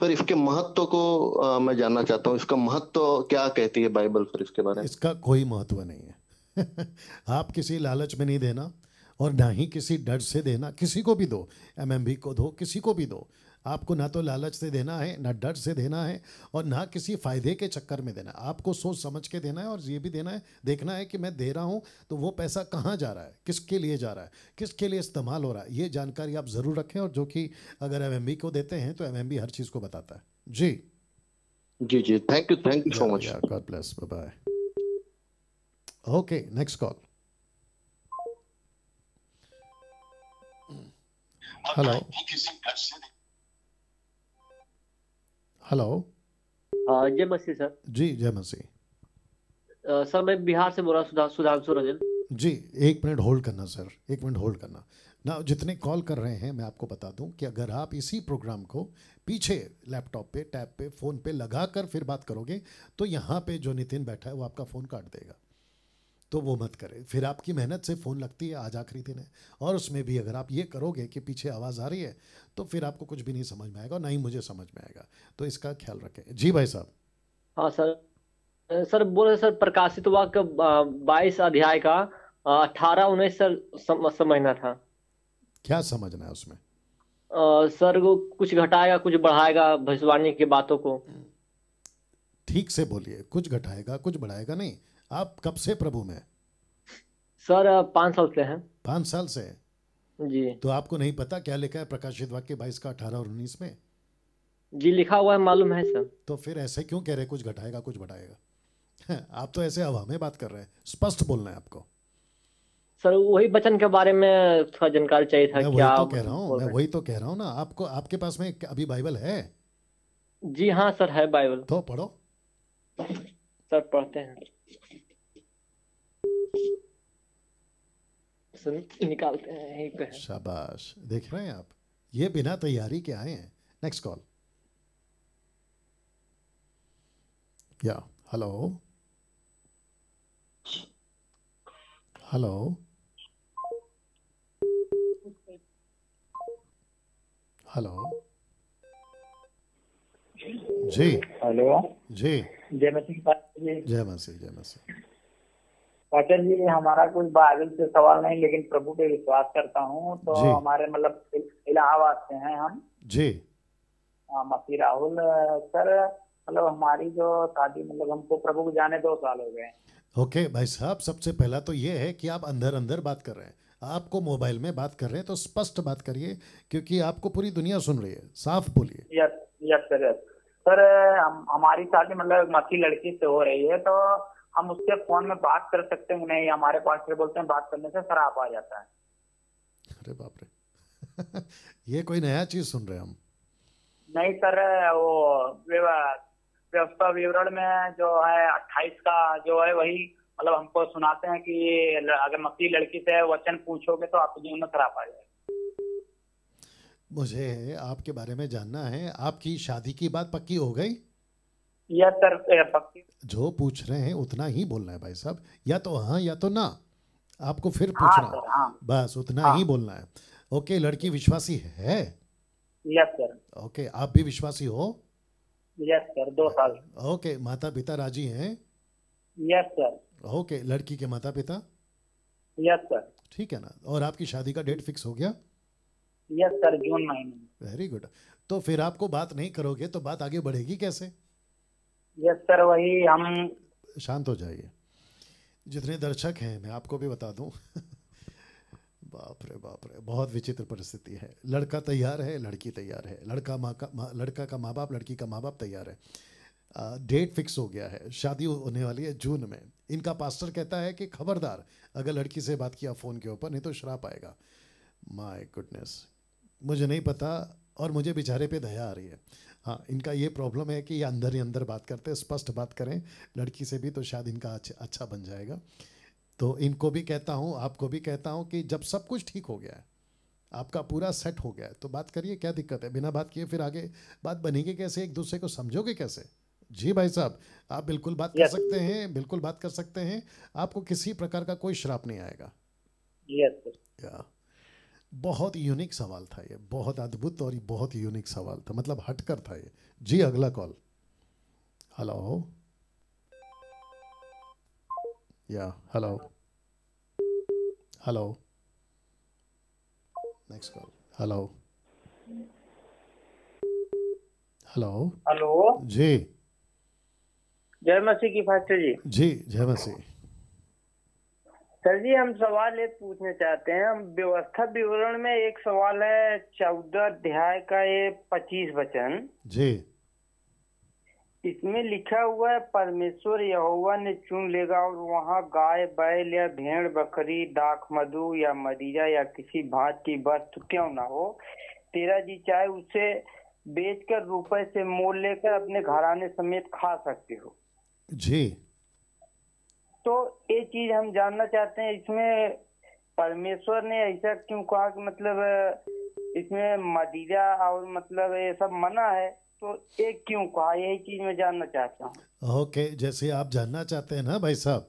फिर इसके महत्व को आ, मैं जानना चाहता हूँ इसका महत्व क्या कहती है बाइबल फिर इसके बारे में इसका कोई महत्व नहीं है आप किसी लालच में नहीं देना और ना ही किसी डर से देना किसी को भी दो एमएमबी को दो किसी को भी दो आपको ना तो लालच से देना है ना डर से देना है और ना किसी फ़ायदे के चक्कर में देना है आपको सोच समझ के देना है और ये भी देना है देखना है कि मैं दे रहा हूँ तो वो पैसा कहाँ जा रहा है किसके लिए जा रहा है किसके लिए इस्तेमाल हो रहा है ये जानकारी आप ज़रूर रखें और जो कि अगर एम को देते हैं तो एम हर चीज़ को बताता है जी जी जी thank you thank you so much God bless bye okay next call hello hello जय मसीह सर जी जय मसीह सर मैं बिहार से बोल रहा सुधांशु रंजन जी एक मिनट होल्ड करना सर एक मिनट होल्ड करना ना जितने कॉल कर रहे हैं मैं आपको बता दूं कि अगर आप इसी प्रोग्राम को पीछे लैपटॉप पे टैब पे फ़ोन पे लगा कर फिर बात करोगे तो यहाँ पे जो नितिन बैठा है वो आपका फ़ोन काट देगा तो वो मत करें फिर आपकी मेहनत से फ़ोन लगती है आज आखिरी दिन है और उसमें भी अगर आप ये करोगे कि पीछे आवाज़ आ रही है तो फिर आपको कुछ भी नहीं समझ में आएगा ना ही मुझे समझ में आएगा तो इसका ख्याल रखें जी भाई साहब हाँ सर सर बोल रहे सर प्रकाशित वाक बाईस अध्याय का अठारह उन्नीस सर समझना था क्या समझना है उसमें आ, सर वो कुछ घटाएगा कुछ बढ़ाएगा भविष्यवाणी की बातों को ठीक से बोलिए कुछ घटाएगा कुछ बढ़ाएगा नहीं आप कब से प्रभु में सर पांच साल से हैं पांच साल से जी तो आपको नहीं पता क्या लिखा है प्रकाशित वाक्य बाईस का अठारह और उन्नीस में जी लिखा हुआ है मालूम है सर तो फिर ऐसे क्यों कह रहे कुछ घटाएगा कुछ बढ़ाएगा हाँ, आप तो ऐसे हवा में बात कर रहे हैं स्पष्ट बोलना है आपको सर वही वचन के बारे में थोड़ा जानकारी चाहिए था मैं क्या वही तो कह रहा हूँ मैं वही तो कह रहा हूँ ना आपको आपके पास में अभी बाइबल है जी हाँ सर है बाइबल तो पढ़ो सर पढ़ते हैं निकालते हैं शाबाश देख रहे हैं आप ये बिना तैयारी के आए हैं next call yeah hello hello hello जी हेलो जी जय मसीह जय मसीह जय मसीह पाटिल जी हमारा कोई बाइबल से सवाल नहीं लेकिन प्रभु पे विश्वास करता हूँ तो हमारे मतलब इलाहाबाद से हैं हम जी हाँ, मसी राहुल सर मतलब हमारी जो शादी मतलब हमको प्रभु को जाने दो साल हो गए ओके okay, भाई साहब सबसे पहला तो ये है कि आप अंदर अंदर बात कर रहे हैं आपको मोबाइल में बात कर रहे हैं तो स्पष्ट बात करिए क्योंकि आपको पूरी दुनिया सुन रही है साफ बोलिए yes yes sir yes sir हमारी शादी मतलब मसी लड़की से हो रही है तो हम उससे फोन में बात कर सकते हैं नहीं हमारे पास फिर बोलते हैं बात करने से शराब आ जाता है अरे बाप रे ये कोई नया चीज सुन रहे हम नहीं सर वो व्यवस्था विवरण में जो है अट्ठाईस का जो है वही मतलब हमको सुनाते हैं कि अगर मसीह लड़की से वचन पूछोगे तो आपके जीवन में खराब आ जाएगा मुझे आपके बारे में जानना है आपकी शादी की बात पक्की हो गई या जो पूछ रहे हैं उतना ही बोलना है भाई साहब या तो हाँ या तो ना आपको फिर हाँ पूछना हाँ, बस उतना हाँ, ही बोलना है ओके लड़की विश्वासी है यस सर ओके आप भी विश्वासी हो यस सर दो साल ओके माता पिता राजी हैं यस सर ओके लड़की के माता पिता यस सर ठीक है ना और आपकी शादी का डेट फिक्स हो गया यस सर जून महीने वेरी गुड तो फिर आपको बात नहीं करोगे तो बात आगे बढ़ेगी कैसे यस सर वही हम शांत हो जाइए जितने दर्शक हैं मैं आपको भी बता दूं बाप रे बाप रे बहुत विचित्र परिस्थिति है लड़का तैयार है लड़की तैयार है लड़का माँ का मा, लड़का का माँ बाप लड़की का माँ बाप तैयार है आ, डेट फिक्स हो गया है शादी होने वाली है जून में इनका पास्टर कहता है कि खबरदार अगर लड़की से बात किया फ़ोन के ऊपर नहीं तो शराब आएगा माय गुडनेस मुझे नहीं पता और मुझे बेचारे पे दया आ रही है हाँ इनका ये प्रॉब्लम है कि ये अंदर ही अंदर बात करते हैं स्पष्ट बात करें लड़की से भी तो शायद इनका अच्छा अच्छा बन जाएगा तो इनको भी कहता हूँ आपको भी कहता हूँ कि जब सब कुछ ठीक हो गया है आपका पूरा सेट हो गया है तो बात करिए क्या दिक्कत है बिना बात किए फिर आगे बात बनेगी कैसे एक दूसरे को समझोगे कैसे जी भाई साहब आप बिल्कुल बात कर सकते हैं बिल्कुल बात कर सकते हैं आपको किसी प्रकार का कोई श्राप नहीं आएगा यस yes, बहुत यूनिक सवाल था ये बहुत अद्भुत और बहुत यूनिक सवाल था मतलब हटकर था ये जी अगला कॉल hello yeah hello hello next call hello hello hello जी जय मसीह की फास्टर जी जी जय मसीह सर जी हम सवाल एक पूछना चाहते हैं हम व्यवस्था विवरण में एक सवाल है चौदह अध्याय का ये पच्चीस वचन जी इसमें लिखा हुआ है परमेश्वर यहोवा ने चुन लेगा और वहाँ गाय बैल या भेड़ बकरी दाख मधु या मदिरा या किसी भात की वस्तु क्यों ना हो तेरा जी चाहे उसे बेचकर रुपए से मोल लेकर अपने घराने समेत खा सकते हो जी तो ये चीज हम जानना चाहते हैं इसमें परमेश्वर ने ऐसा क्यों कहा कि मतलब इसमें मदिरा और मतलब ये सब मना है तो एक क्यों कहा यही चीज मैं जानना चाहता हूँ ओके जैसे आप जानना चाहते हैं ना भाई साहब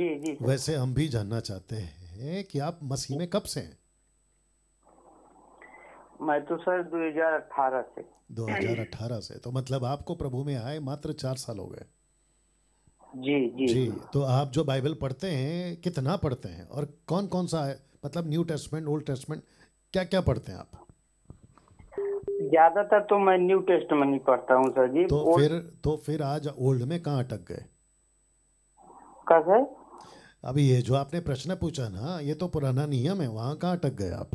जी जी वैसे हम भी जानना चाहते हैं कि आप मसीह में कब से हैं मैं तो सर 2018 से 2018 से तो मतलब आपको प्रभु में आए मात्र चार साल हो गए जी जी तो आप जो बाइबल पढ़ते हैं कितना पढ़ते हैं और कौन कौन सा है मतलब न्यू टेस्टमेंट ओल्ड टेस्टमेंट क्या क्या पढ़ते हैं आप ज्यादातर तो मैं न्यू टेस्टमेंट ही पढ़ता हूँ सर जी तो और... फिर तो फिर आज ओल्ड में कहाँ अटक गए अभी ये जो आपने प्रश्न पूछा ना ये तो पुराना नियम है वहाँ कहाँ अटक गए आप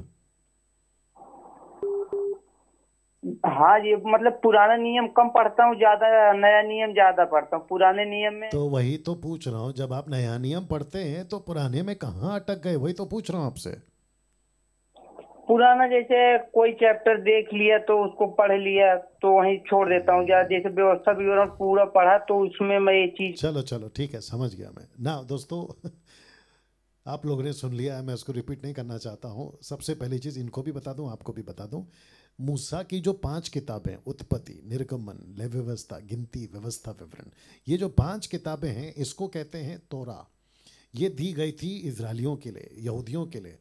हाँ जी मतलब पुराना नियम कम पढ़ता हूँ ज्यादा नया नियम ज्यादा पढ़ता हूँ पुराने नियम में तो वही तो पूछ रहा हूँ जब आप नया नियम पढ़ते हैं तो पुराने में कहाँ अटक गए वही तो पूछ रहा हूँ आपसे पुराना जैसे कोई चैप्टर देख लिया तो उसको पढ़ लिया तो वहीं छोड़ देता हूँ जैसे व्यवस्था विवरण पूरा पढ़ा तो उसमें मैं ये चीज चलो चलो ठीक है समझ गया मैं ना दोस्तों आप लोगों ने सुन लिया है मैं उसको रिपीट नहीं करना चाहता हूँ सबसे पहली चीज़ इनको भी बता दूँ आपको भी बता दूँ मूसा की जो पांच किताबें उत्पत्ति निर्गमन लय व्यवस्था गिनती व्यवस्था विवरण ये जो पांच किताबें हैं इसको कहते हैं तोरा ये दी गई थी इसराइलियों के लिए यहूदियों के लिए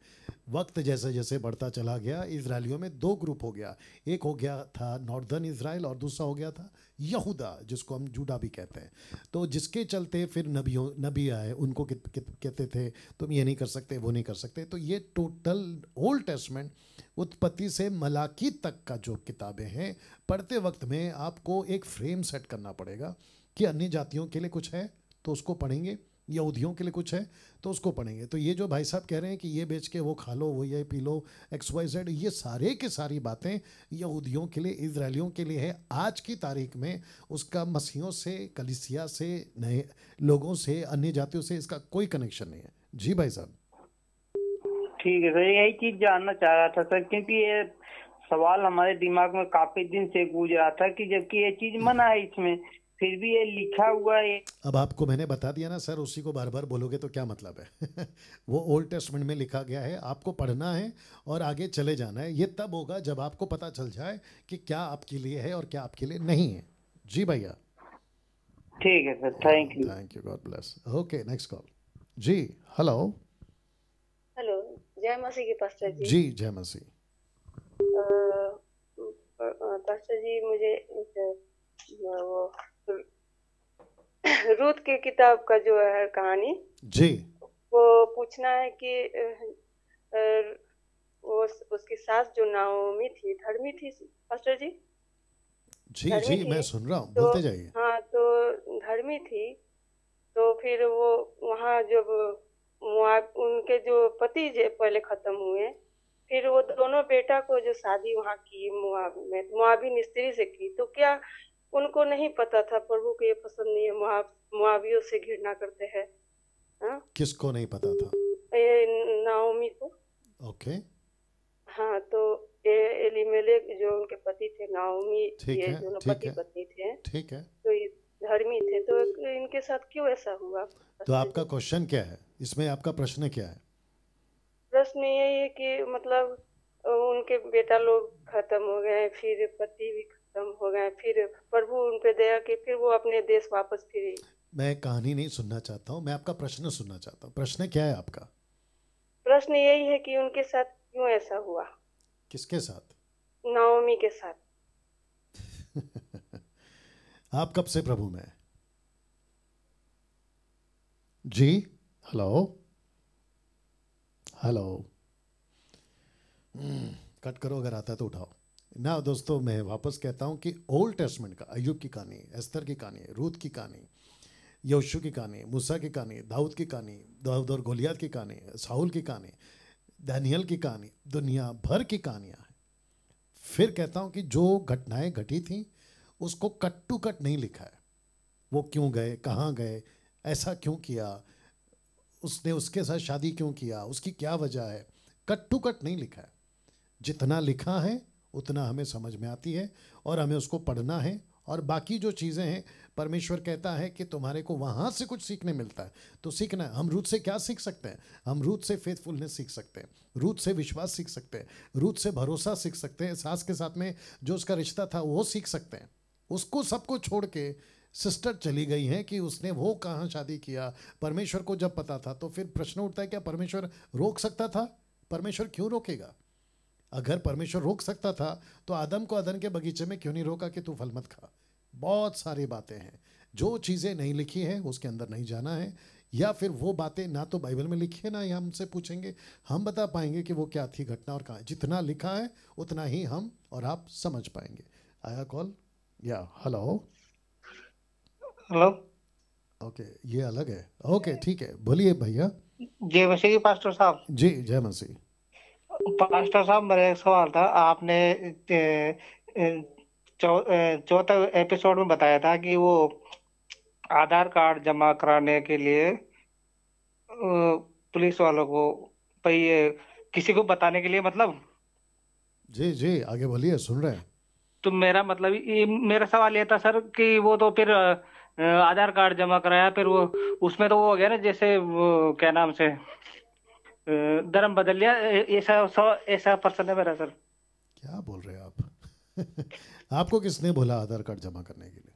वक्त जैसे जैसे बढ़ता चला गया इसराइलियों में दो ग्रुप हो गया एक हो गया था नॉर्दर्न इसराइल और दूसरा हो गया था यहूदा जिसको हम जूडा भी कहते हैं तो जिसके चलते फिर नबियों नबी आए उनको कहते थे तुम ये नहीं कर सकते वो नहीं कर सकते तो ये टोटल ओल्ड टेस्टमेंट उत्पत्ति से मलाकी तक का जो किताबें हैं पढ़ते वक्त में आपको एक फ्रेम सेट करना पड़ेगा कि अन्य जातियों के लिए कुछ है तो उसको पढ़ेंगे यहूदियों के लिए कुछ है तो उसको पढ़ेंगे तो ये जो भाई साहब कह रहे हैं कि ये बेच के वो खा लो वो ये पी लो एक्स वाई जेड ये सारे की सारी बातें यहूदियों के लिए इसराइलियों के लिए है आज की तारीख में उसका मसीहों से कलिसिया से नए लोगों से अन्य जातियों से इसका कोई कनेक्शन नहीं है जी भाई साहब ठीक है सर यही चीज जानना चाह रहा था सर क्योंकि ये सवाल हमारे दिमाग में काफी दिन से गूंज रहा था कि जबकि ये चीज मना है इसमें फिर भी ये लिखा हुआ है अब आपको मैंने बता दिया ना सर उसी को बार बार बोलोगे तो क्या मतलब है वो ओल्ड टेस्टमेंट में लिखा गया है आपको पढ़ना है और आगे चले जाना है ये तब होगा जब आपको पता चल जाए कि क्या आपके लिए है और क्या आपके लिए नहीं है जी भैया ठीक है sir thank you thank you God bless okay next call जी हेलो जय मसीह की पास्टर जी जी जय मसीह पास्टर जी मुझे वो रूत की किताब का जो है कहानी जी वो पूछना है कि वो उसकी सास जो नाओमी थी धर्मी थी पास्टर जी जी जी मैं सुन रहा हूँ तो, बोलते जाइए हाँ तो धर्मी थी तो फिर वो वहाँ जब उनके जो पति जो पहले खत्म हुए फिर वो दोनों बेटा को जो शादी वहाँ की मुआवी में मुआबिन स्त्री से की तो क्या उनको नहीं पता था प्रभु को ये पसंद नहीं है मुआवियों से घृणा करते हैं हाँ? किसको नहीं पता था नाओमी को ओके हाँ तो ए, एली मेले जो उनके पति थे नाओमी ये दोनों पति पत्नी थे ठीक है तो धर्मी थे तो इनके साथ क्यों ऐसा हुआ तो आपका क्वेश्चन क्या है इसमें आपका प्रश्न क्या है प्रश्न यही है कि मतलब उनके बेटा लोग खत्म हो गए फिर पति भी खत्म हो गए फिर प्रभु उन पे दया कि फिर वो अपने देश वापस फिरे मैं कहानी नहीं सुनना चाहता हूँ मैं आपका प्रश्न सुनना चाहता हूँ प्रश्न क्या है आपका प्रश्न यही है कि उनके साथ क्यों ऐसा हुआ किसके साथ नवमी के साथ आप कब से प्रभु में जी हेलो हेलो कट करो अगर आता है तो उठाओ ना दोस्तों मैं वापस कहता हूं कि ओल्ड टेस्टमेंट का अयुब की कहानी एस्तर की कहानी रूद की कहानी यशु की कहानी मूसा की कहानी दाऊद की कहानी दाऊद और गोलियात की कहानी साहुल की कहानी दानियल की कहानी दुनिया भर की कहानियां हैं फिर कहता हूं कि जो घटनाएं घटी थी उसको कट टू कट नहीं लिखा है वो क्यों गए कहाँ गए ऐसा क्यों किया उसने उसके साथ शादी क्यों किया उसकी क्या वजह है कट टू कट नहीं लिखा है जितना लिखा है उतना हमें समझ में आती है और हमें उसको पढ़ना है और बाकी जो चीज़ें हैं परमेश्वर कहता है कि तुम्हारे को वहाँ से कुछ सीखने मिलता है तो सीखना हम रूद से क्या सीख सकते हैं हम रूद से फेथफुलनेस सीख सकते हैं रूथ से विश्वास सीख सकते हैं रूथ से भरोसा सीख सकते हैं सास के साथ में जो उसका रिश्ता था वो सीख सकते हैं उसको सबको छोड़ के सिस्टर चली गई हैं कि उसने वो कहाँ शादी किया परमेश्वर को जब पता था तो फिर प्रश्न उठता है क्या परमेश्वर रोक सकता था परमेश्वर क्यों रोकेगा अगर परमेश्वर रोक सकता था तो आदम को अदन के बगीचे में क्यों नहीं रोका कि तू फल मत खा बहुत सारी बातें हैं जो चीज़ें नहीं लिखी हैं उसके अंदर नहीं जाना है या फिर वो बातें ना तो बाइबल में लिखी है ना ही हमसे पूछेंगे हम बता पाएंगे कि वो क्या थी घटना और कहाँ जितना लिखा है उतना ही हम और आप समझ पाएंगे आया call yeah hello hello okay ये अलग है ओके okay, ठीक है बोलिए भैया जय मसीह पास्टर साहब जी जय मसीह पास्टर साहब मेरा एक सवाल था आपने चौथा एपिसोड में बताया था कि वो आधार कार्ड जमा कराने के लिए पुलिस वालों को भाई किसी को बताने के लिए मतलब जी जी आगे बोलिए सुन रहे हैं तो मेरा मतलब ये मेरा सवाल ये था सर कि वो तो फिर आधार कार्ड जमा कराया फिर वो उसमें तो वो हो गया ना जैसे वो क्या नाम से धर्म बदल लिया ऐसा ऐसा पर्सन है मेरा सर क्या बोल रहे हैं आप आपको किसने बोला आधार कार्ड जमा करने के लिए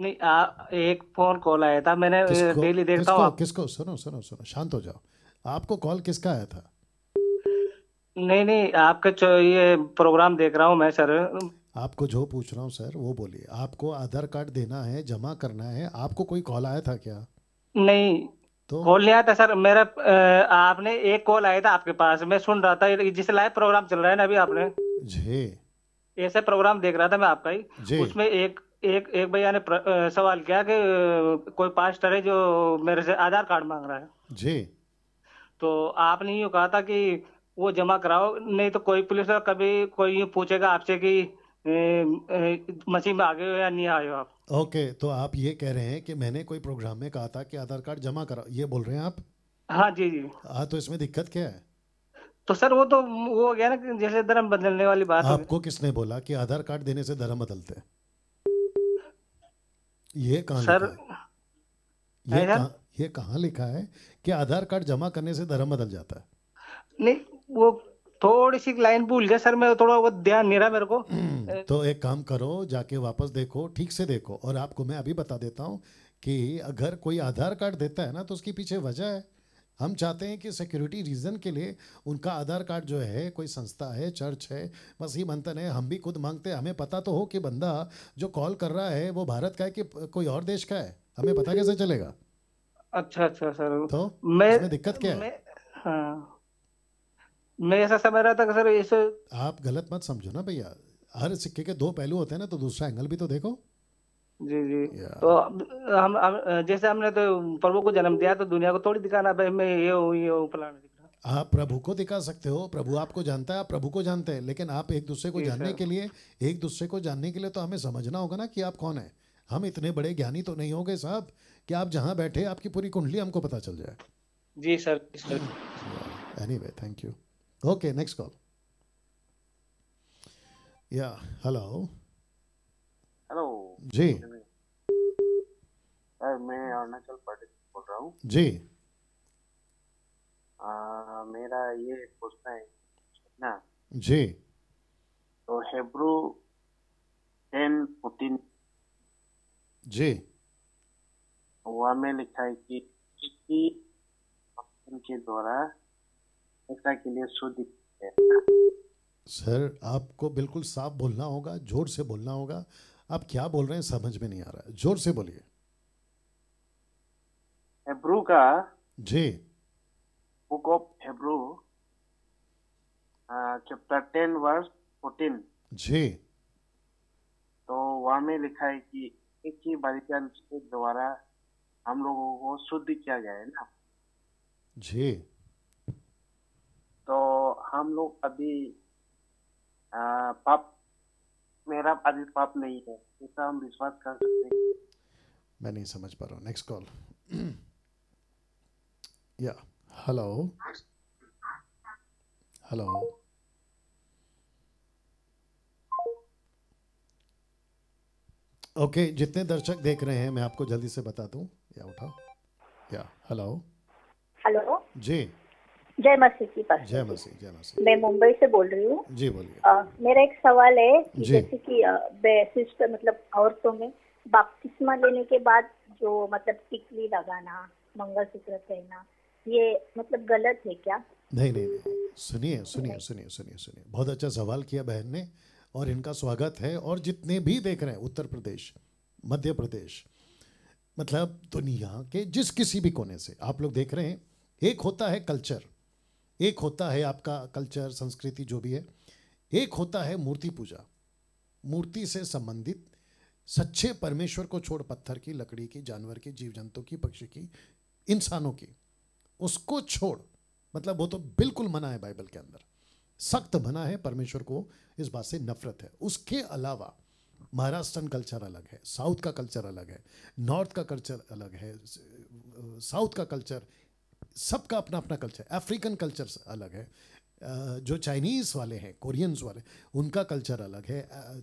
नहीं आ, एक फोन कॉल आया था मैंने डेली देखता हूँ किसको सुनो सुनो सुनो शांत हो जाओ आपको कॉल किसका आया था नहीं नहीं आपका ये प्रोग्राम देख रहा हूँ मैं सर आपको जो पूछ रहा हूँ सर वो बोलिए आपको आधार कार्ड देना है जमा करना है आपको कोई कॉल आया था क्या नहीं तो कॉल नहीं आया था सर मेरा आपने एक कॉल आया था आपके पास मैं सुन रहा था जिस लाइव प्रोग्राम चल रहा है ना अभी आपने जी ऐसे प्रोग्राम देख रहा था मैं आपका ही उसमें एक एक एक भैया ने सवाल किया कि कोई पास्टर है जो मेरे से आधार कार्ड मांग रहा है जी तो आपने यूँ कहा था कि वो जमा कराओ नहीं तो कोई पुलिस कभी कोई पूछेगा आपसे कि मसीह में आ गए हो या नहीं आए हो आप ओके okay, तो आप ये कह रहे हैं कि मैंने कोई प्रोग्राम में कहा था कि आधार कार्ड जमा करा ये बोल रहे हैं आप हाँ जी जी हाँ तो इसमें दिक्कत क्या है तो सर वो तो वो गया ना जैसे धर्म बदलने वाली बात आपको किसने बोला कि आधार कार्ड देने से धर्म बदलते ये कहाँ सर ये कहाँ ये कहाँ लिखा है कि आधार कार्ड जमा करने से धर्म बदल जाता है नहीं वो थोड़ी सी लाइन भूल गया सर मैं थोड़ा वो ध्यान नहीं रहा मेरे को हम्म, तो एक काम करो जाके वापस देखो ठीक से देखो और आपको मैं अभी बता देता हूँ कि अगर कोई आधार कार्ड देता है ना तो उसके पीछे वजह है हम चाहते हैं कि सिक्योरिटी रीज़न के लिए उनका आधार कार्ड जो है कोई संस्था है चर्च है बस ही मंथन है हम भी खुद मांगते हैं हमें पता तो हो कि बंदा जो कॉल कर रहा है वो भारत का है कि कोई और देश का है हमें पता कैसे चलेगा अच्छा अच्छा सर तो मैं दिक्कत क्या है मैं, हाँ। मैं ऐसा समझ रहा था कि सर इस आप गलत मत समझो ना भैया हर सिक्के के दो पहलू होते हैं ना तो दूसरा एंगल भी तो देखो जी जी तो हम, हम जैसे हमने तो प्रभु को जन्म दिया तो दुनिया को थोड़ी दिखाना भाई मैं ये हूँ ये हूँ फलाना आप प्रभु को दिखा सकते हो प्रभु आपको जानता है आप प्रभु को जानते हैं लेकिन आप एक दूसरे को जानने के लिए एक दूसरे को जानने के लिए तो हमें समझना होगा ना कि आप कौन है हम इतने बड़े ज्ञानी तो नहीं होंगे साहब कि आप जहाँ बैठे आपकी पूरी कुंडली हमको पता चल जाए जी sir anyway thank you Okay, next call. Yeah, hello. Hello. जी सर मैं अरुणाचल प्रदेश बोल रहा हूँ जी आ, मेरा ये पूछना है ना जी तो हेब्रू टेन पुतिन जी में लिखा है कि के द्वारा ऐसा के लिए शुद्ध सर आपको बिल्कुल साफ बोलना होगा जोर से बोलना होगा आप क्या बोल रहे हैं समझ में नहीं आ रहा जोर से बोलिए हेब्रू का जी book of Hebrew chapter ten verse fourteen जी तो वहां में लिखा है कि एक ही बलिदान के द्वारा हम लोगों को शुद्ध किया गया है ना जी हम लोग अभी आ, पाप मेरा अभी पाप नहीं है इसका हम विश्वास कर सकते हैं मैं नहीं समझ पा रहा हूँ next call yeah hello hello okay जितने दर्शक देख रहे हैं मैं आपको जल्दी से बता दूं या उठाओ या हेलो हेलो जी जय मसीह की पास जय मसीह जय मसीह मैं मुंबई से बोल रही हूँ जी बोलिए मेरा एक सवाल है जैसे कि सिस्टर मतलब औरतों में बापतिस्मा लेने के बाद जो मतलब टिकली लगाना मंगलसूत्र पहनना ये मतलब गलत है क्या नहीं नहीं नहीं सुनिए सुनिए सुनिए सुनिए सुनिए बहुत अच्छा सवाल किया बहन ने और इनका स्वागत है और जितने भी देख रहे हैं उत्तर प्रदेश मध्य प्रदेश मतलब दुनिया के जिस किसी भी कोने से आप लोग देख रहे हैं एक होता है कल्चर एक होता है आपका कल्चर संस्कृति जो भी है एक होता है मूर्ति पूजा मूर्ति से संबंधित सच्चे परमेश्वर को छोड़ पत्थर की लकड़ी की जानवर की जीव जंतु की पक्षी की इंसानों की उसको छोड़ मतलब वो तो बिल्कुल मना है बाइबल के अंदर सख्त मना है परमेश्वर को इस बात से नफरत है उसके अलावा महाराष्ट्रन कल्चर अलग है साउथ का कल्चर अलग है नॉर्थ का कल्चर अलग है साउथ का कल्चर सबका अपना अपना कल्चर अफ्रीकन कल्चर अलग है जो चाइनीज़ वाले हैं कोरियंस वाले उनका कल्चर अलग है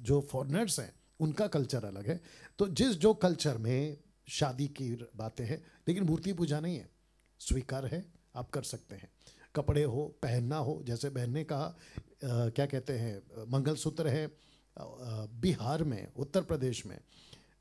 जो फॉरनर्स हैं उनका कल्चर अलग है तो जिस जो कल्चर में शादी की बातें हैं लेकिन मूर्ति पूजा नहीं है स्वीकार है आप कर सकते हैं कपड़े हो पहनना हो जैसे बहन ने कहा क्या कहते हैं मंगलसूत्र है बिहार में उत्तर प्रदेश में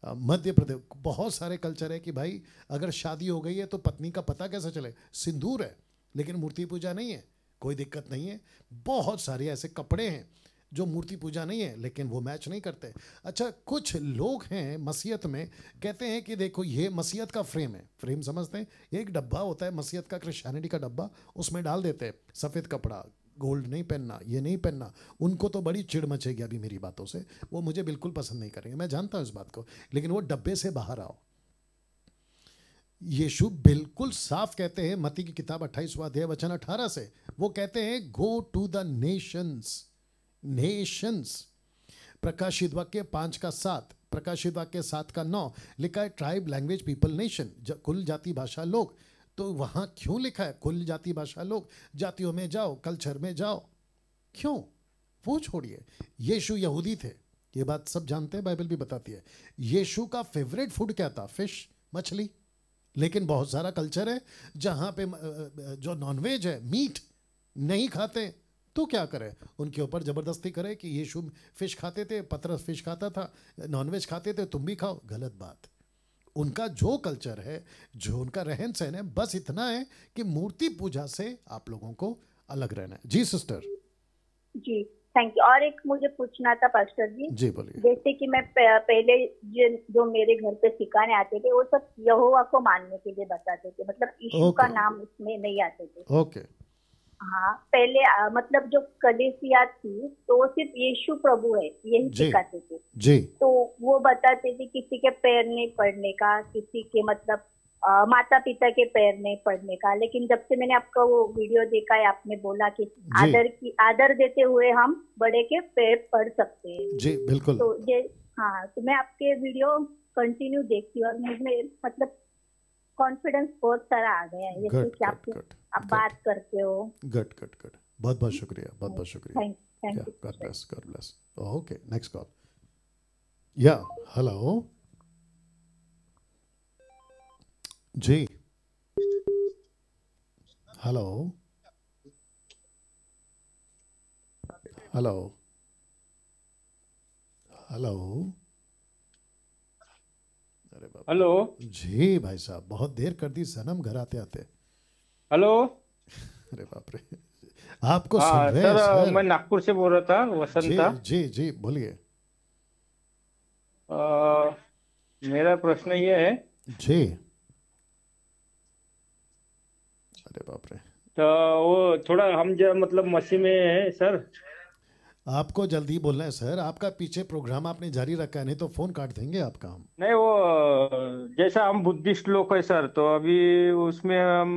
मध्य प्रदेश बहुत सारे कल्चर है कि भाई अगर शादी हो गई है तो पत्नी का पता कैसे चले सिंदूर है लेकिन मूर्ति पूजा नहीं है कोई दिक्कत नहीं है बहुत सारे ऐसे कपड़े हैं जो मूर्ति पूजा नहीं है लेकिन वो मैच नहीं करते अच्छा कुछ लोग हैं मसीहत में कहते हैं कि देखो ये मसीहत का फ्रेम है फ्रेम समझते हैं ये एक डब्बा होता है मसीहत का क्रिश्चियनिटी का डब्बा उसमें डाल देते हैं सफ़ेद कपड़ा गोल्ड नहीं पहनना ये नहीं पहनना उनको तो बड़ी चिड़ मचेगी अभी मेरी बातों से वो मुझे बिल्कुल पसंद नहीं करेंगे मैं जानता हूँ इस बात को लेकिन वो डब्बे से बाहर आओ यीशु बिल्कुल साफ कहते हैं मती की किताब अट्ठाईस अध्याय वचन अठारह से वो कहते हैं go to the nations nations प्रकाशित वाक्य पांच का सात प्रकाशित वाक्य सात का नौ लिखा है ट्राइब लैंग्वेज पीपल नेशन कुल जाति भाषा लोग तो वहां क्यों लिखा है कुल जाति भाषा लोग जातियों में जाओ कल्चर में जाओ क्यों वो छोड़िए यीशु यहूदी थे ये बात सब जानते हैं बाइबल भी बताती है यीशु का फेवरेट फूड क्या था फिश मछली लेकिन बहुत सारा कल्चर है जहां पे जो नॉनवेज है मीट नहीं खाते तो क्या करें उनके ऊपर ज़बरदस्ती करें कि यीशु फिश खाते थे पतरस फिश खाता था नॉनवेज खाते थे तुम भी खाओ गलत बात उनका जो कल्चर है जो उनका रहन सहन है बस इतना है कि मूर्ति पूजा से आप लोगों को अलग रहना है जी सिस्टर जी थैंक यू और एक मुझे पूछना था पास्टर जी जी बोलिए जैसे कि मैं पहले जो मेरे घर पे सिखाने आते थे वो सब यहोवा को मानने के लिए बताते थे मतलब यीशु का नाम उसमें नहीं आते थे ओके okay. हाँ पहले आ, मतलब जो कलेसिया थी तो सिर्फ यीशु प्रभु है यही सिखाते थे जी तो वो बताते थे किसी के पैर नहीं पड़ने का किसी के मतलब आ, माता पिता के पैर नहीं पड़ने का लेकिन जब से मैंने आपका वो वीडियो देखा है आपने बोला कि आदर की आदर देते हुए हम बड़े के पैर पड़ सकते हैं जी बिल्कुल तो ये हाँ तो मैं आपके वीडियो कंटिन्यू देखती हूँ मतलब कॉन्फिडेंस बहुत सारा आ गया है good, good, आप, good, आप बात करते हो गट गट गट बहुत बहुत शुक्रिया बहुत बहुत शुक्रिया God bless God bless okay next call yeah hello जी हेलो हेलो हेलो अरे बाबा हेलो जी भाई साहब बहुत देर कर दी सनम घर आते आते हेलो अरे बाप रे आपको आ, हाँ, सुन रहे सर, सर मैं नागपुर से बोल रहा था वसंत जी, जी जी बोलिए मेरा प्रश्न ये है जी अरे बाप रे तो वो थोड़ा हम जो मतलब मसी में है सर आपको जल्दी बोलना है सर आपका पीछे प्रोग्राम आपने जारी रखा है नहीं तो फोन काट देंगे आपका हम नहीं वो जैसा हम बुद्धिस्ट लोग है सर तो अभी उसमें हम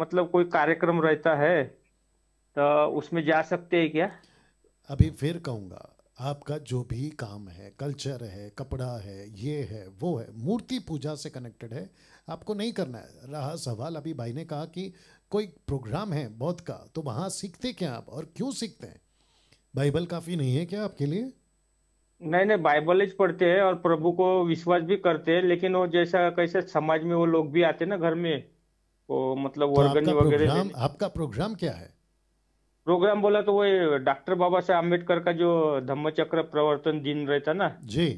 मतलब कोई कार्यक्रम रहता है तो उसमें जा सकते हैं क्या अभी फिर कहूँगा आपका जो भी काम है कल्चर है कपड़ा है ये है वो है मूर्ति पूजा से कनेक्टेड है आपको नहीं करना है रहा सवाल अभी भाई ने कहा कि कोई प्रोग्राम है बौद्ध का तो वहाँ सीखते क्या आप और क्यों सीखते हैं बाइबल काफी नहीं है क्या आपके लिए नहीं नहीं बाइबल ही पढ़ते हैं और प्रभु को विश्वास भी करते हैं लेकिन वो जैसा कैसे समाज में वो लोग भी आते हैं ना घर में वो मतलब तो आपका प्रोग्राम आपका प्रोग्राम क्या है प्रोग्राम बोला तो वो डॉक्टर बाबा साहब आम्बेडकर का जो धम्म चक्र प्रवर्तन दिन रहता ना जी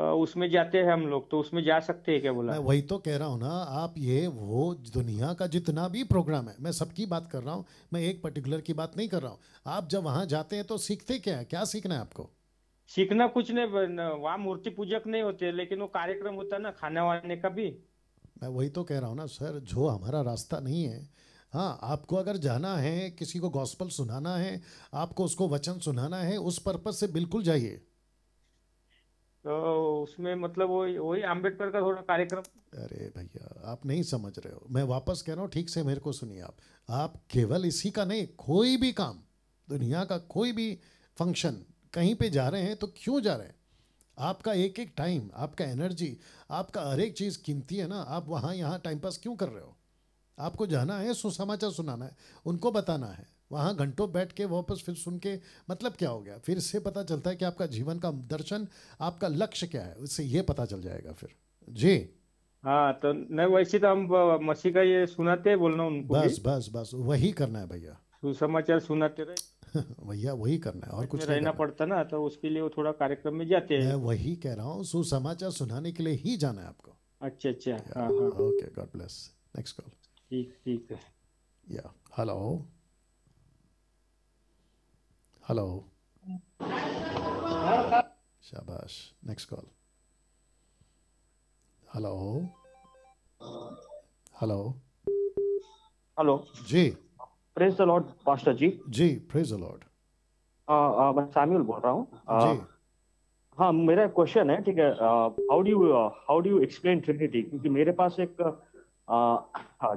उसमें जाते हैं हम लोग तो उसमें जा सकते हैं क्या बोला मैं वही तो कह रहा हूँ ना आप ये वो दुनिया का जितना भी प्रोग्राम है मैं सबकी बात कर रहा हूँ मैं एक पर्टिकुलर की बात नहीं कर रहा हूँ आप जब वहाँ जाते हैं तो सीखते क्या है क्या सीखना है आपको सीखना कुछ नहीं वहाँ मूर्ति पूजक नहीं होते लेकिन वो कार्यक्रम होता है ना खाने वाने का भी मैं वही तो कह रहा हूँ ना सर जो हमारा रास्ता नहीं है हाँ आपको अगर जाना है किसी को गॉस्पल सुनाना है आपको उसको वचन सुनाना है उस पर्पज से बिल्कुल जाइए तो उसमें मतलब वही वही आम्बेडकर का थोड़ा कार्यक्रम अरे भैया आप नहीं समझ रहे हो मैं वापस कह रहा हूँ ठीक से मेरे को सुनिए आप आप केवल इसी का नहीं कोई भी काम दुनिया का कोई भी फंक्शन कहीं पे जा रहे हैं तो क्यों जा रहे हैं आपका एक एक टाइम आपका एनर्जी आपका हर एक चीज़ कीमती है ना आप वहाँ यहाँ टाइम पास क्यों कर रहे हो आपको जाना है सुसमाचार सुनाना है उनको बताना है वहाँ घंटों बैठ के वापस फिर सुन के मतलब क्या हो गया फिर इससे पता चलता है कि आपका जीवन का दर्शन आपका लक्ष्य क्या है उससे ये पता चल जाएगा फिर जी हाँ तो नहीं वैसे तो हम मसीह का ये सुनाते हैं बोलना उनको बस बस बस वही करना है भैया सुसमाचार सुनाते रहे भैया वही करना है और कुछ रहना रहना पड़ता ना तो उसके लिए वो थोड़ा कार्यक्रम में जाते हैं वही कह रहा हूँ सुसमाचार सुनाने के लिए ही जाना है आपको अच्छा अच्छा हाँ, हाँ। Okay God bless next call ठीक ठीक है yeah hello Hello. Shabash. Next call. Hello. Hello. Hello. जी. Praise the Lord, Pastor जी. जी, praise the Lord. मैं सैम्यूल बोल रहा हूँ. जी. हाँ मेरा क्वेश्चन है ठीक है how do how do explain Trinity क्योंकि मेरे पास एक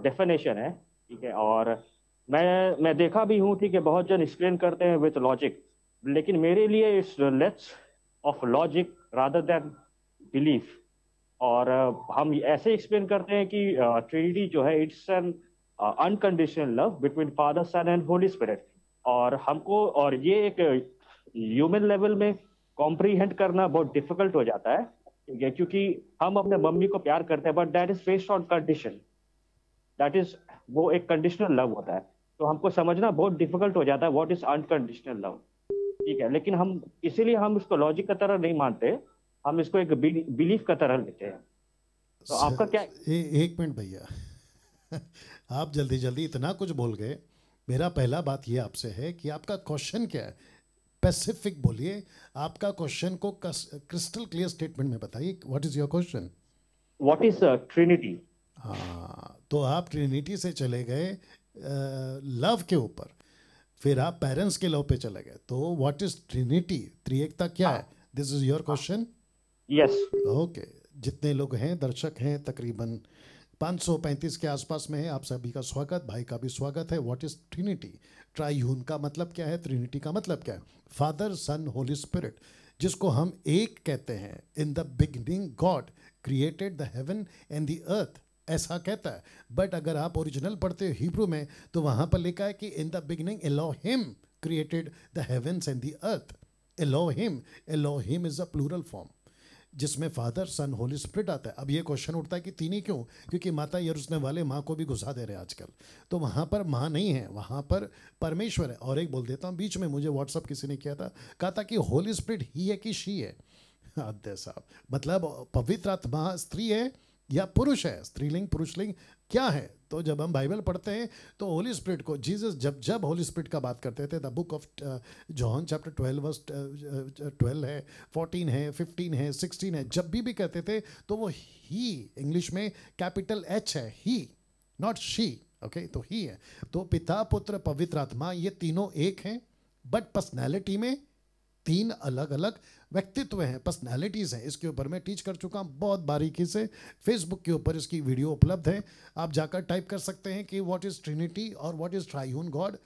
डेफिनेशन है ठीक है और मैं मैं देखा भी हूँ ठीक है बहुत जन एक्सप्लेन करते हैं विथ लॉजिक लेकिन मेरे लिए it's lots of logic rather than belief और हम ऐसे एक्सप्लेन करते हैं कि ट्रिनिटी जो है it's an unconditional love between father son and holy spirit और हमको और ये एक ह्यूमन लेवल में कॉम्प्रीहेंड करना बहुत डिफिकल्ट हो जाता है ठीक है क्योंकि हम अपने मम्मी को प्यार करते हैं but that is based on condition that is वो एक कंडीशनल लव होता है तो हमको समझना बहुत डिफिकल्ट हो जाता है व्हाट इज अनकंडीशनल लव ठीक है लेकिन हम इसीलिए हम इसको लॉजिक का तरह नहीं मानते हम इसको एक बिलीफ का तरह लेते हैं तो सर, आपका क्या ए, एक मिनट भैया आप जल्दी जल्दी इतना कुछ बोल गए मेरा पहला बात ये आपसे है कि आपका क्वेश्चन क्या है पैसिफिक बोलिए आपका क्वेश्चन को क्रिस्टल क्लियर स्टेटमेंट में बताइए what is your question what is Trinity हाँ तो आप ट्रिनिटी से चले गए लव के ऊपर फिर आप पेरेंट्स के लव पे चले गए तो व्हाट इज ट्रिनिटी त्रिएकता क्या है this is your question yes okay जितने लोग हैं दर्शक हैं तकरीबन 535 के आसपास में है आप सभी का स्वागत भाई का भी स्वागत है व्हाट इज ट्रिनिटी यून का मतलब क्या है ट्रिनिटी का मतलब क्या है फादर सन होली स्पिरिट जिसको हम एक कहते हैं in the beginning God created the heaven and the earth ऐसा कहता है बट अगर आप ओरिजिनल पढ़ते हो हिब्रू में तो वहां पर लिखा है कि in the beginning Elohim created the heavens and the earth Elohim Elohim is a plural form जिसमें फादर सन होली स्प्रिट आता है अब ये क्वेश्चन उठता है कि तीन ही क्यों क्योंकि माता यरूसने वाले माँ को भी घुसा दे रहे हैं आजकल तो वहाँ पर माँ नहीं है वहाँ पर परमेश्वर है और एक बोल देता हूँ बीच में मुझे व्हाट्सअप किसी ने किया था कहा था कि होली स्प्रिट ही है कि शी है आद्य साहब मतलब पवित्र आत्मा स्त्री है या पुरुष है स्त्रीलिंग पुरुषलिंग क्या है तो जब हम बाइबल पढ़ते हैं तो होली स्प्रिट को जीसस जब जब होली स्प्रिट का बात करते थे the book of John chapter twelve twelve है फोर्टीन है फिफ्टीन है सिक्सटीन है जब भी भी कहते थे तो वो ही इंग्लिश में कैपिटल एच है ही नॉट शी ओके तो ही है तो पिता पुत्र पवित्र आत्मा ये तीनों एक हैं बट पर्सनैलिटी में तीन अलग अलग व्यक्तित्व हैं पर्सनैलिटीज़ हैं इसके ऊपर मैं टीच कर चुका हूँ बहुत बारीकी से फेसबुक के ऊपर इसकी वीडियो उपलब्ध है आप जाकर टाइप कर सकते हैं कि व्हाट इज़ ट्रिनिटी और what is triune God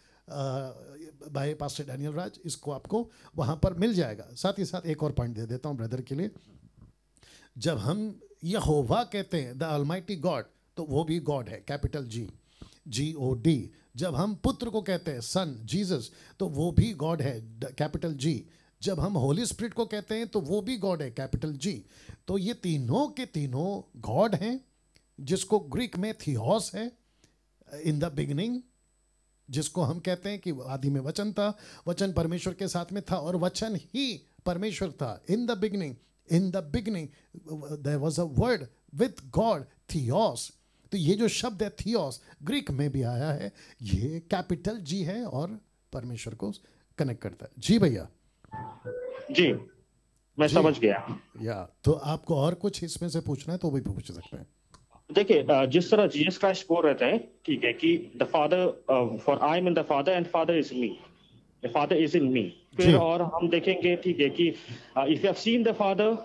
by pastor Daniel Raj इसको आपको वहाँ पर मिल जाएगा साथ ही साथ एक और पॉइंट दे देता हूँ ब्रदर के लिए जब हम होवा कहते हैं द अलमाइटी गॉड तो वो भी गॉड है कैपिटल जी जी ओ डी जब हम पुत्र को कहते हैं सन जीसस तो वो भी गॉड है कैपिटल जी जब हम होली स्प्रिट को कहते हैं तो वो भी गॉड है कैपिटल जी तो ये तीनों के तीनों गॉड हैं जिसको ग्रीक में थियोस है इन द बिगनिंग जिसको हम कहते हैं कि आदि में वचन था वचन परमेश्वर के साथ में था और वचन ही परमेश्वर था in the beginning in the beginning there was a word with God Theos तो ये जो शब्द है थियोस ग्रीक में भी आया है ये कैपिटल जी है और परमेश्वर को कनेक्ट करता है जी भैया जी मैं जी, समझ गया या तो आपको और कुछ इसमें से पूछना है तो भी पूछ सकते हैं देखिए जिस तरह जीसस क्राइस्ट बोल रहे थे ठीक है कि the father for I mean the father and father is me the father is in me फिर और हम देखेंगे ठीक है कि if you have seen the father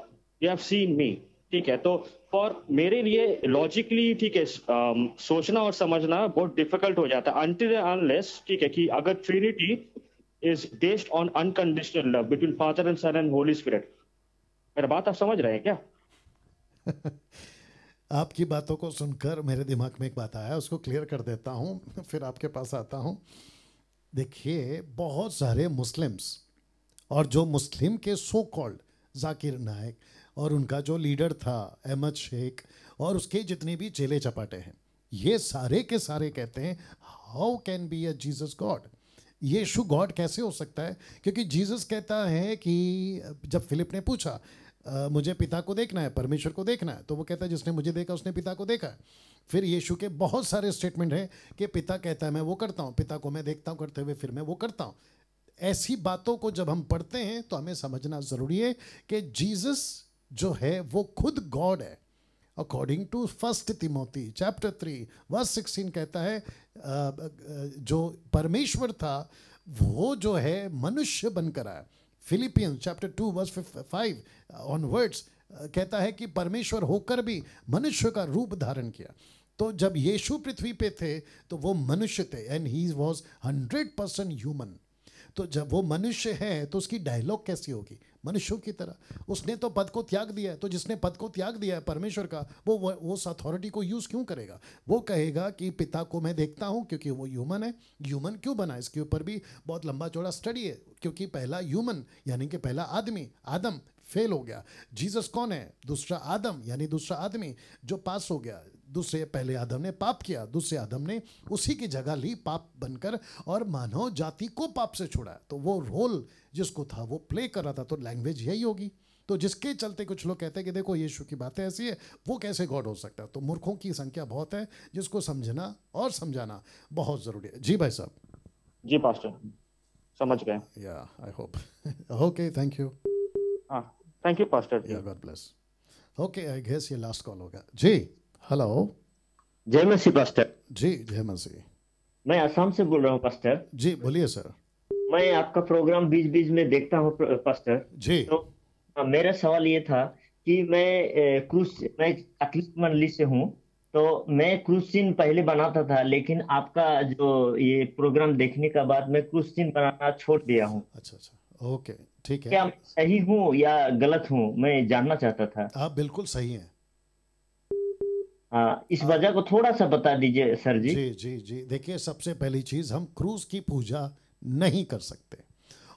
you have seen me ठीक है तो फॉर मेरे लिए लॉजिकली ठीक है सोचना और समझना बहुत डिफिकल्ट हो जाता है अनटिल अनलेस ठीक है कि अगर Trinity is based on unconditional love between Father and Son and Holy Spirit. मेरा बात आप समझ रहे हैं क्या आपकी बातों को सुनकर मेरे दिमाग में एक बात आया उसको क्लियर कर देता हूं फिर आपके पास आता हूं देखिए बहुत सारे मुस्लिम्स और जो मुस्लिम के सो कॉल्ड जाकिर नायक और उनका जो लीडर था अहमद शेख और उसके जितने भी चेले चपाटे हैं ये सारे के सारे कहते हैं how can be a Jesus God ये यीशु गॉड कैसे हो सकता है क्योंकि जीसस कहता है कि जब फिलिप ने पूछा मुझे पिता को देखना है परमेश्वर को देखना है तो वो कहता है जिसने मुझे देखा उसने पिता को देखा फिर यीशु के बहुत सारे स्टेटमेंट हैं कि पिता कहता है मैं वो करता हूँ पिता को मैं देखता हूँ करते हुए फिर मैं वो करता हूँ ऐसी बातों को जब हम पढ़ते हैं तो हमें समझना ज़रूरी है कि जीसस जो है वो खुद गॉड है according to first Timothy chapter three verse sixteen कहता है जो परमेश्वर था वो जो है मनुष्य बनकर आया Philippians chapter two verse five onwards कहता है कि परमेश्वर होकर भी मनुष्य का रूप धारण किया तो जब यीशु पृथ्वी पे थे तो वो मनुष्य थे and he was hundred percent human तो जब वो मनुष्य है तो उसकी डायलॉग कैसी होगी मनुष्यों की तरह उसने तो पद को त्याग दिया है तो जिसने पद को त्याग दिया है परमेश्वर का वो वो उस अथॉरिटी को यूज़ क्यों करेगा वो कहेगा कि पिता को मैं देखता हूँ क्योंकि वो ह्यूमन है ह्यूमन क्यों बना इसके ऊपर भी बहुत लंबा चौड़ा स्टडी है क्योंकि पहला ह्यूमन यानी कि पहला आदमी आदम फेल हो गया जीसस कौन है दूसरा आदम यानी दूसरा आदमी जो पास हो गया दूसरे पहले आदम ने पाप किया दूसरे आदम ने उसी की जगह ली पाप बनकर और मानव जाति को पाप से छुड़ा तो वो रोल जिसको था वो प्ले कर रहा था तो लैंग्वेज यही होगी तो जिसके चलते कुछ लोग कहते हैं कि देखो यीशु की बातें ऐसी है वो कैसे गॉड हो सकता है तो मूर्खों की संख्या बहुत है जिसको समझना और समझाना बहुत ज़रूरी है जी भाई साहब जी पास्टर समझ गए या I hope okay thank you हाँ thank you pastor God bless okay I guess ये लास्ट कॉल होगा जी हेलो जय मसीह पास्टर जी जय मसीह मैं आसाम से बोल रहा हूँ पास्टर जी बोलिए सर मैं आपका प्रोग्राम बीच बीच में देखता हूँ पास्टर जी तो मेरा सवाल ये था कि मैं क्रूस मैं अखिल मंडली से हूँ तो मैं क्रूस सीन पहले बनाता था लेकिन आपका जो ये प्रोग्राम देखने का बाद मैं क्रूस सीन बनाना छोड़ दिया हूँ अच्छा अच्छा ओके ठीक है क्या सही हूँ या गलत हूँ मैं जानना चाहता था आप बिल्कुल सही हैं हाँ, इस हाँ। वजह को थोड़ा सा बता दीजिए सर जी जी जी जी देखिए सबसे पहली चीज हम क्रूज की पूजा नहीं कर सकते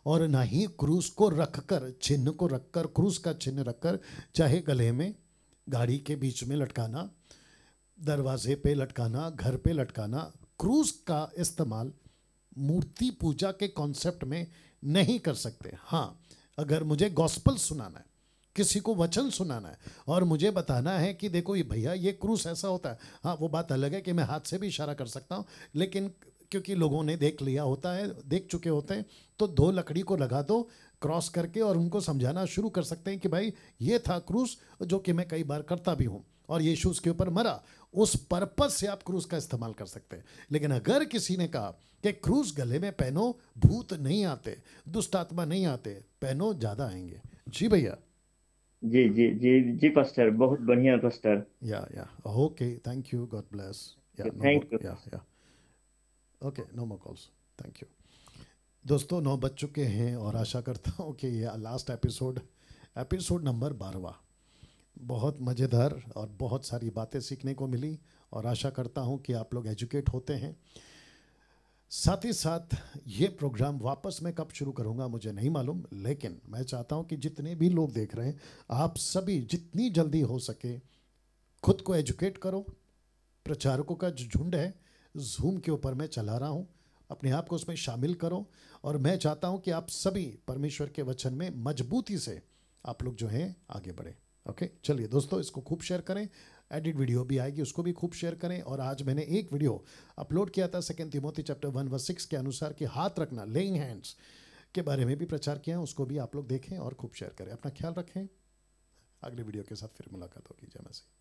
और ना ही क्रूज को रखकर चिन्ह को रखकर क्रूज का चिन्ह रखकर चाहे गले में गाड़ी के बीच में लटकाना दरवाजे पे लटकाना घर पे लटकाना क्रूज का इस्तेमाल मूर्ति पूजा के कॉन्सेप्ट में नहीं कर सकते हाँ अगर मुझे गॉस्पल सुनाना है किसी को वचन सुनाना है और मुझे बताना है कि देखो ये भैया ये क्रूस ऐसा होता है हाँ वो बात अलग है कि मैं हाथ से भी इशारा कर सकता हूँ लेकिन क्योंकि लोगों ने देख लिया होता है देख चुके होते हैं तो दो लकड़ी को लगा दो क्रॉस करके और उनको समझाना शुरू कर सकते हैं कि भाई ये था क्रूस जो कि मैं कई बार करता भी हूँ और ये शूज़ के ऊपर मरा उस पर्पज से आप क्रूज का इस्तेमाल कर सकते हैं लेकिन अगर किसी ने कहा कि क्रूज गले में पहनो भूत नहीं आते दुष्ट आत्मा नहीं आते पहनो ज़्यादा आएंगे जी भैया जी जी जी जी पास्टर बहुत बढ़िया pastor yeah yeah okay thank you God bless thank you yeah yeah okay no more calls thank you दोस्तों नौ बज चुके हैं और आशा करता हूँ कि ये लास्ट एपिसोड एपिसोड नंबर बारवा बहुत मज़ेदार और बहुत सारी बातें सीखने को मिली और आशा करता हूँ कि आप लोग एजुकेट होते हैं साथ ही साथ ये प्रोग्राम वापस मैं कब शुरू करूंगा मुझे नहीं मालूम लेकिन मैं चाहता हूँ कि जितने भी लोग देख रहे हैं आप सभी जितनी जल्दी हो सके खुद को एजुकेट करो प्रचारकों का जो झुंड है जूम के ऊपर मैं चला रहा हूँ अपने आप को उसमें शामिल करो और मैं चाहता हूँ कि आप सभी परमेश्वर के वचन में मजबूती से आप लोग जो हैं आगे बढ़ें ओके चलिए दोस्तों इसको खूब शेयर करें एडिट वीडियो भी आएगी उसको भी खूब शेयर करें और आज मैंने एक वीडियो अपलोड किया था सेकेंड तिमोती चैप्टर वन व सिक्स के अनुसार कि हाथ रखना लेइंग हैंड्स के बारे में भी प्रचार किया है उसको भी आप लोग देखें और खूब शेयर करें अपना ख्याल रखें अगले वीडियो के साथ फिर मुलाकात होगी जय मसीह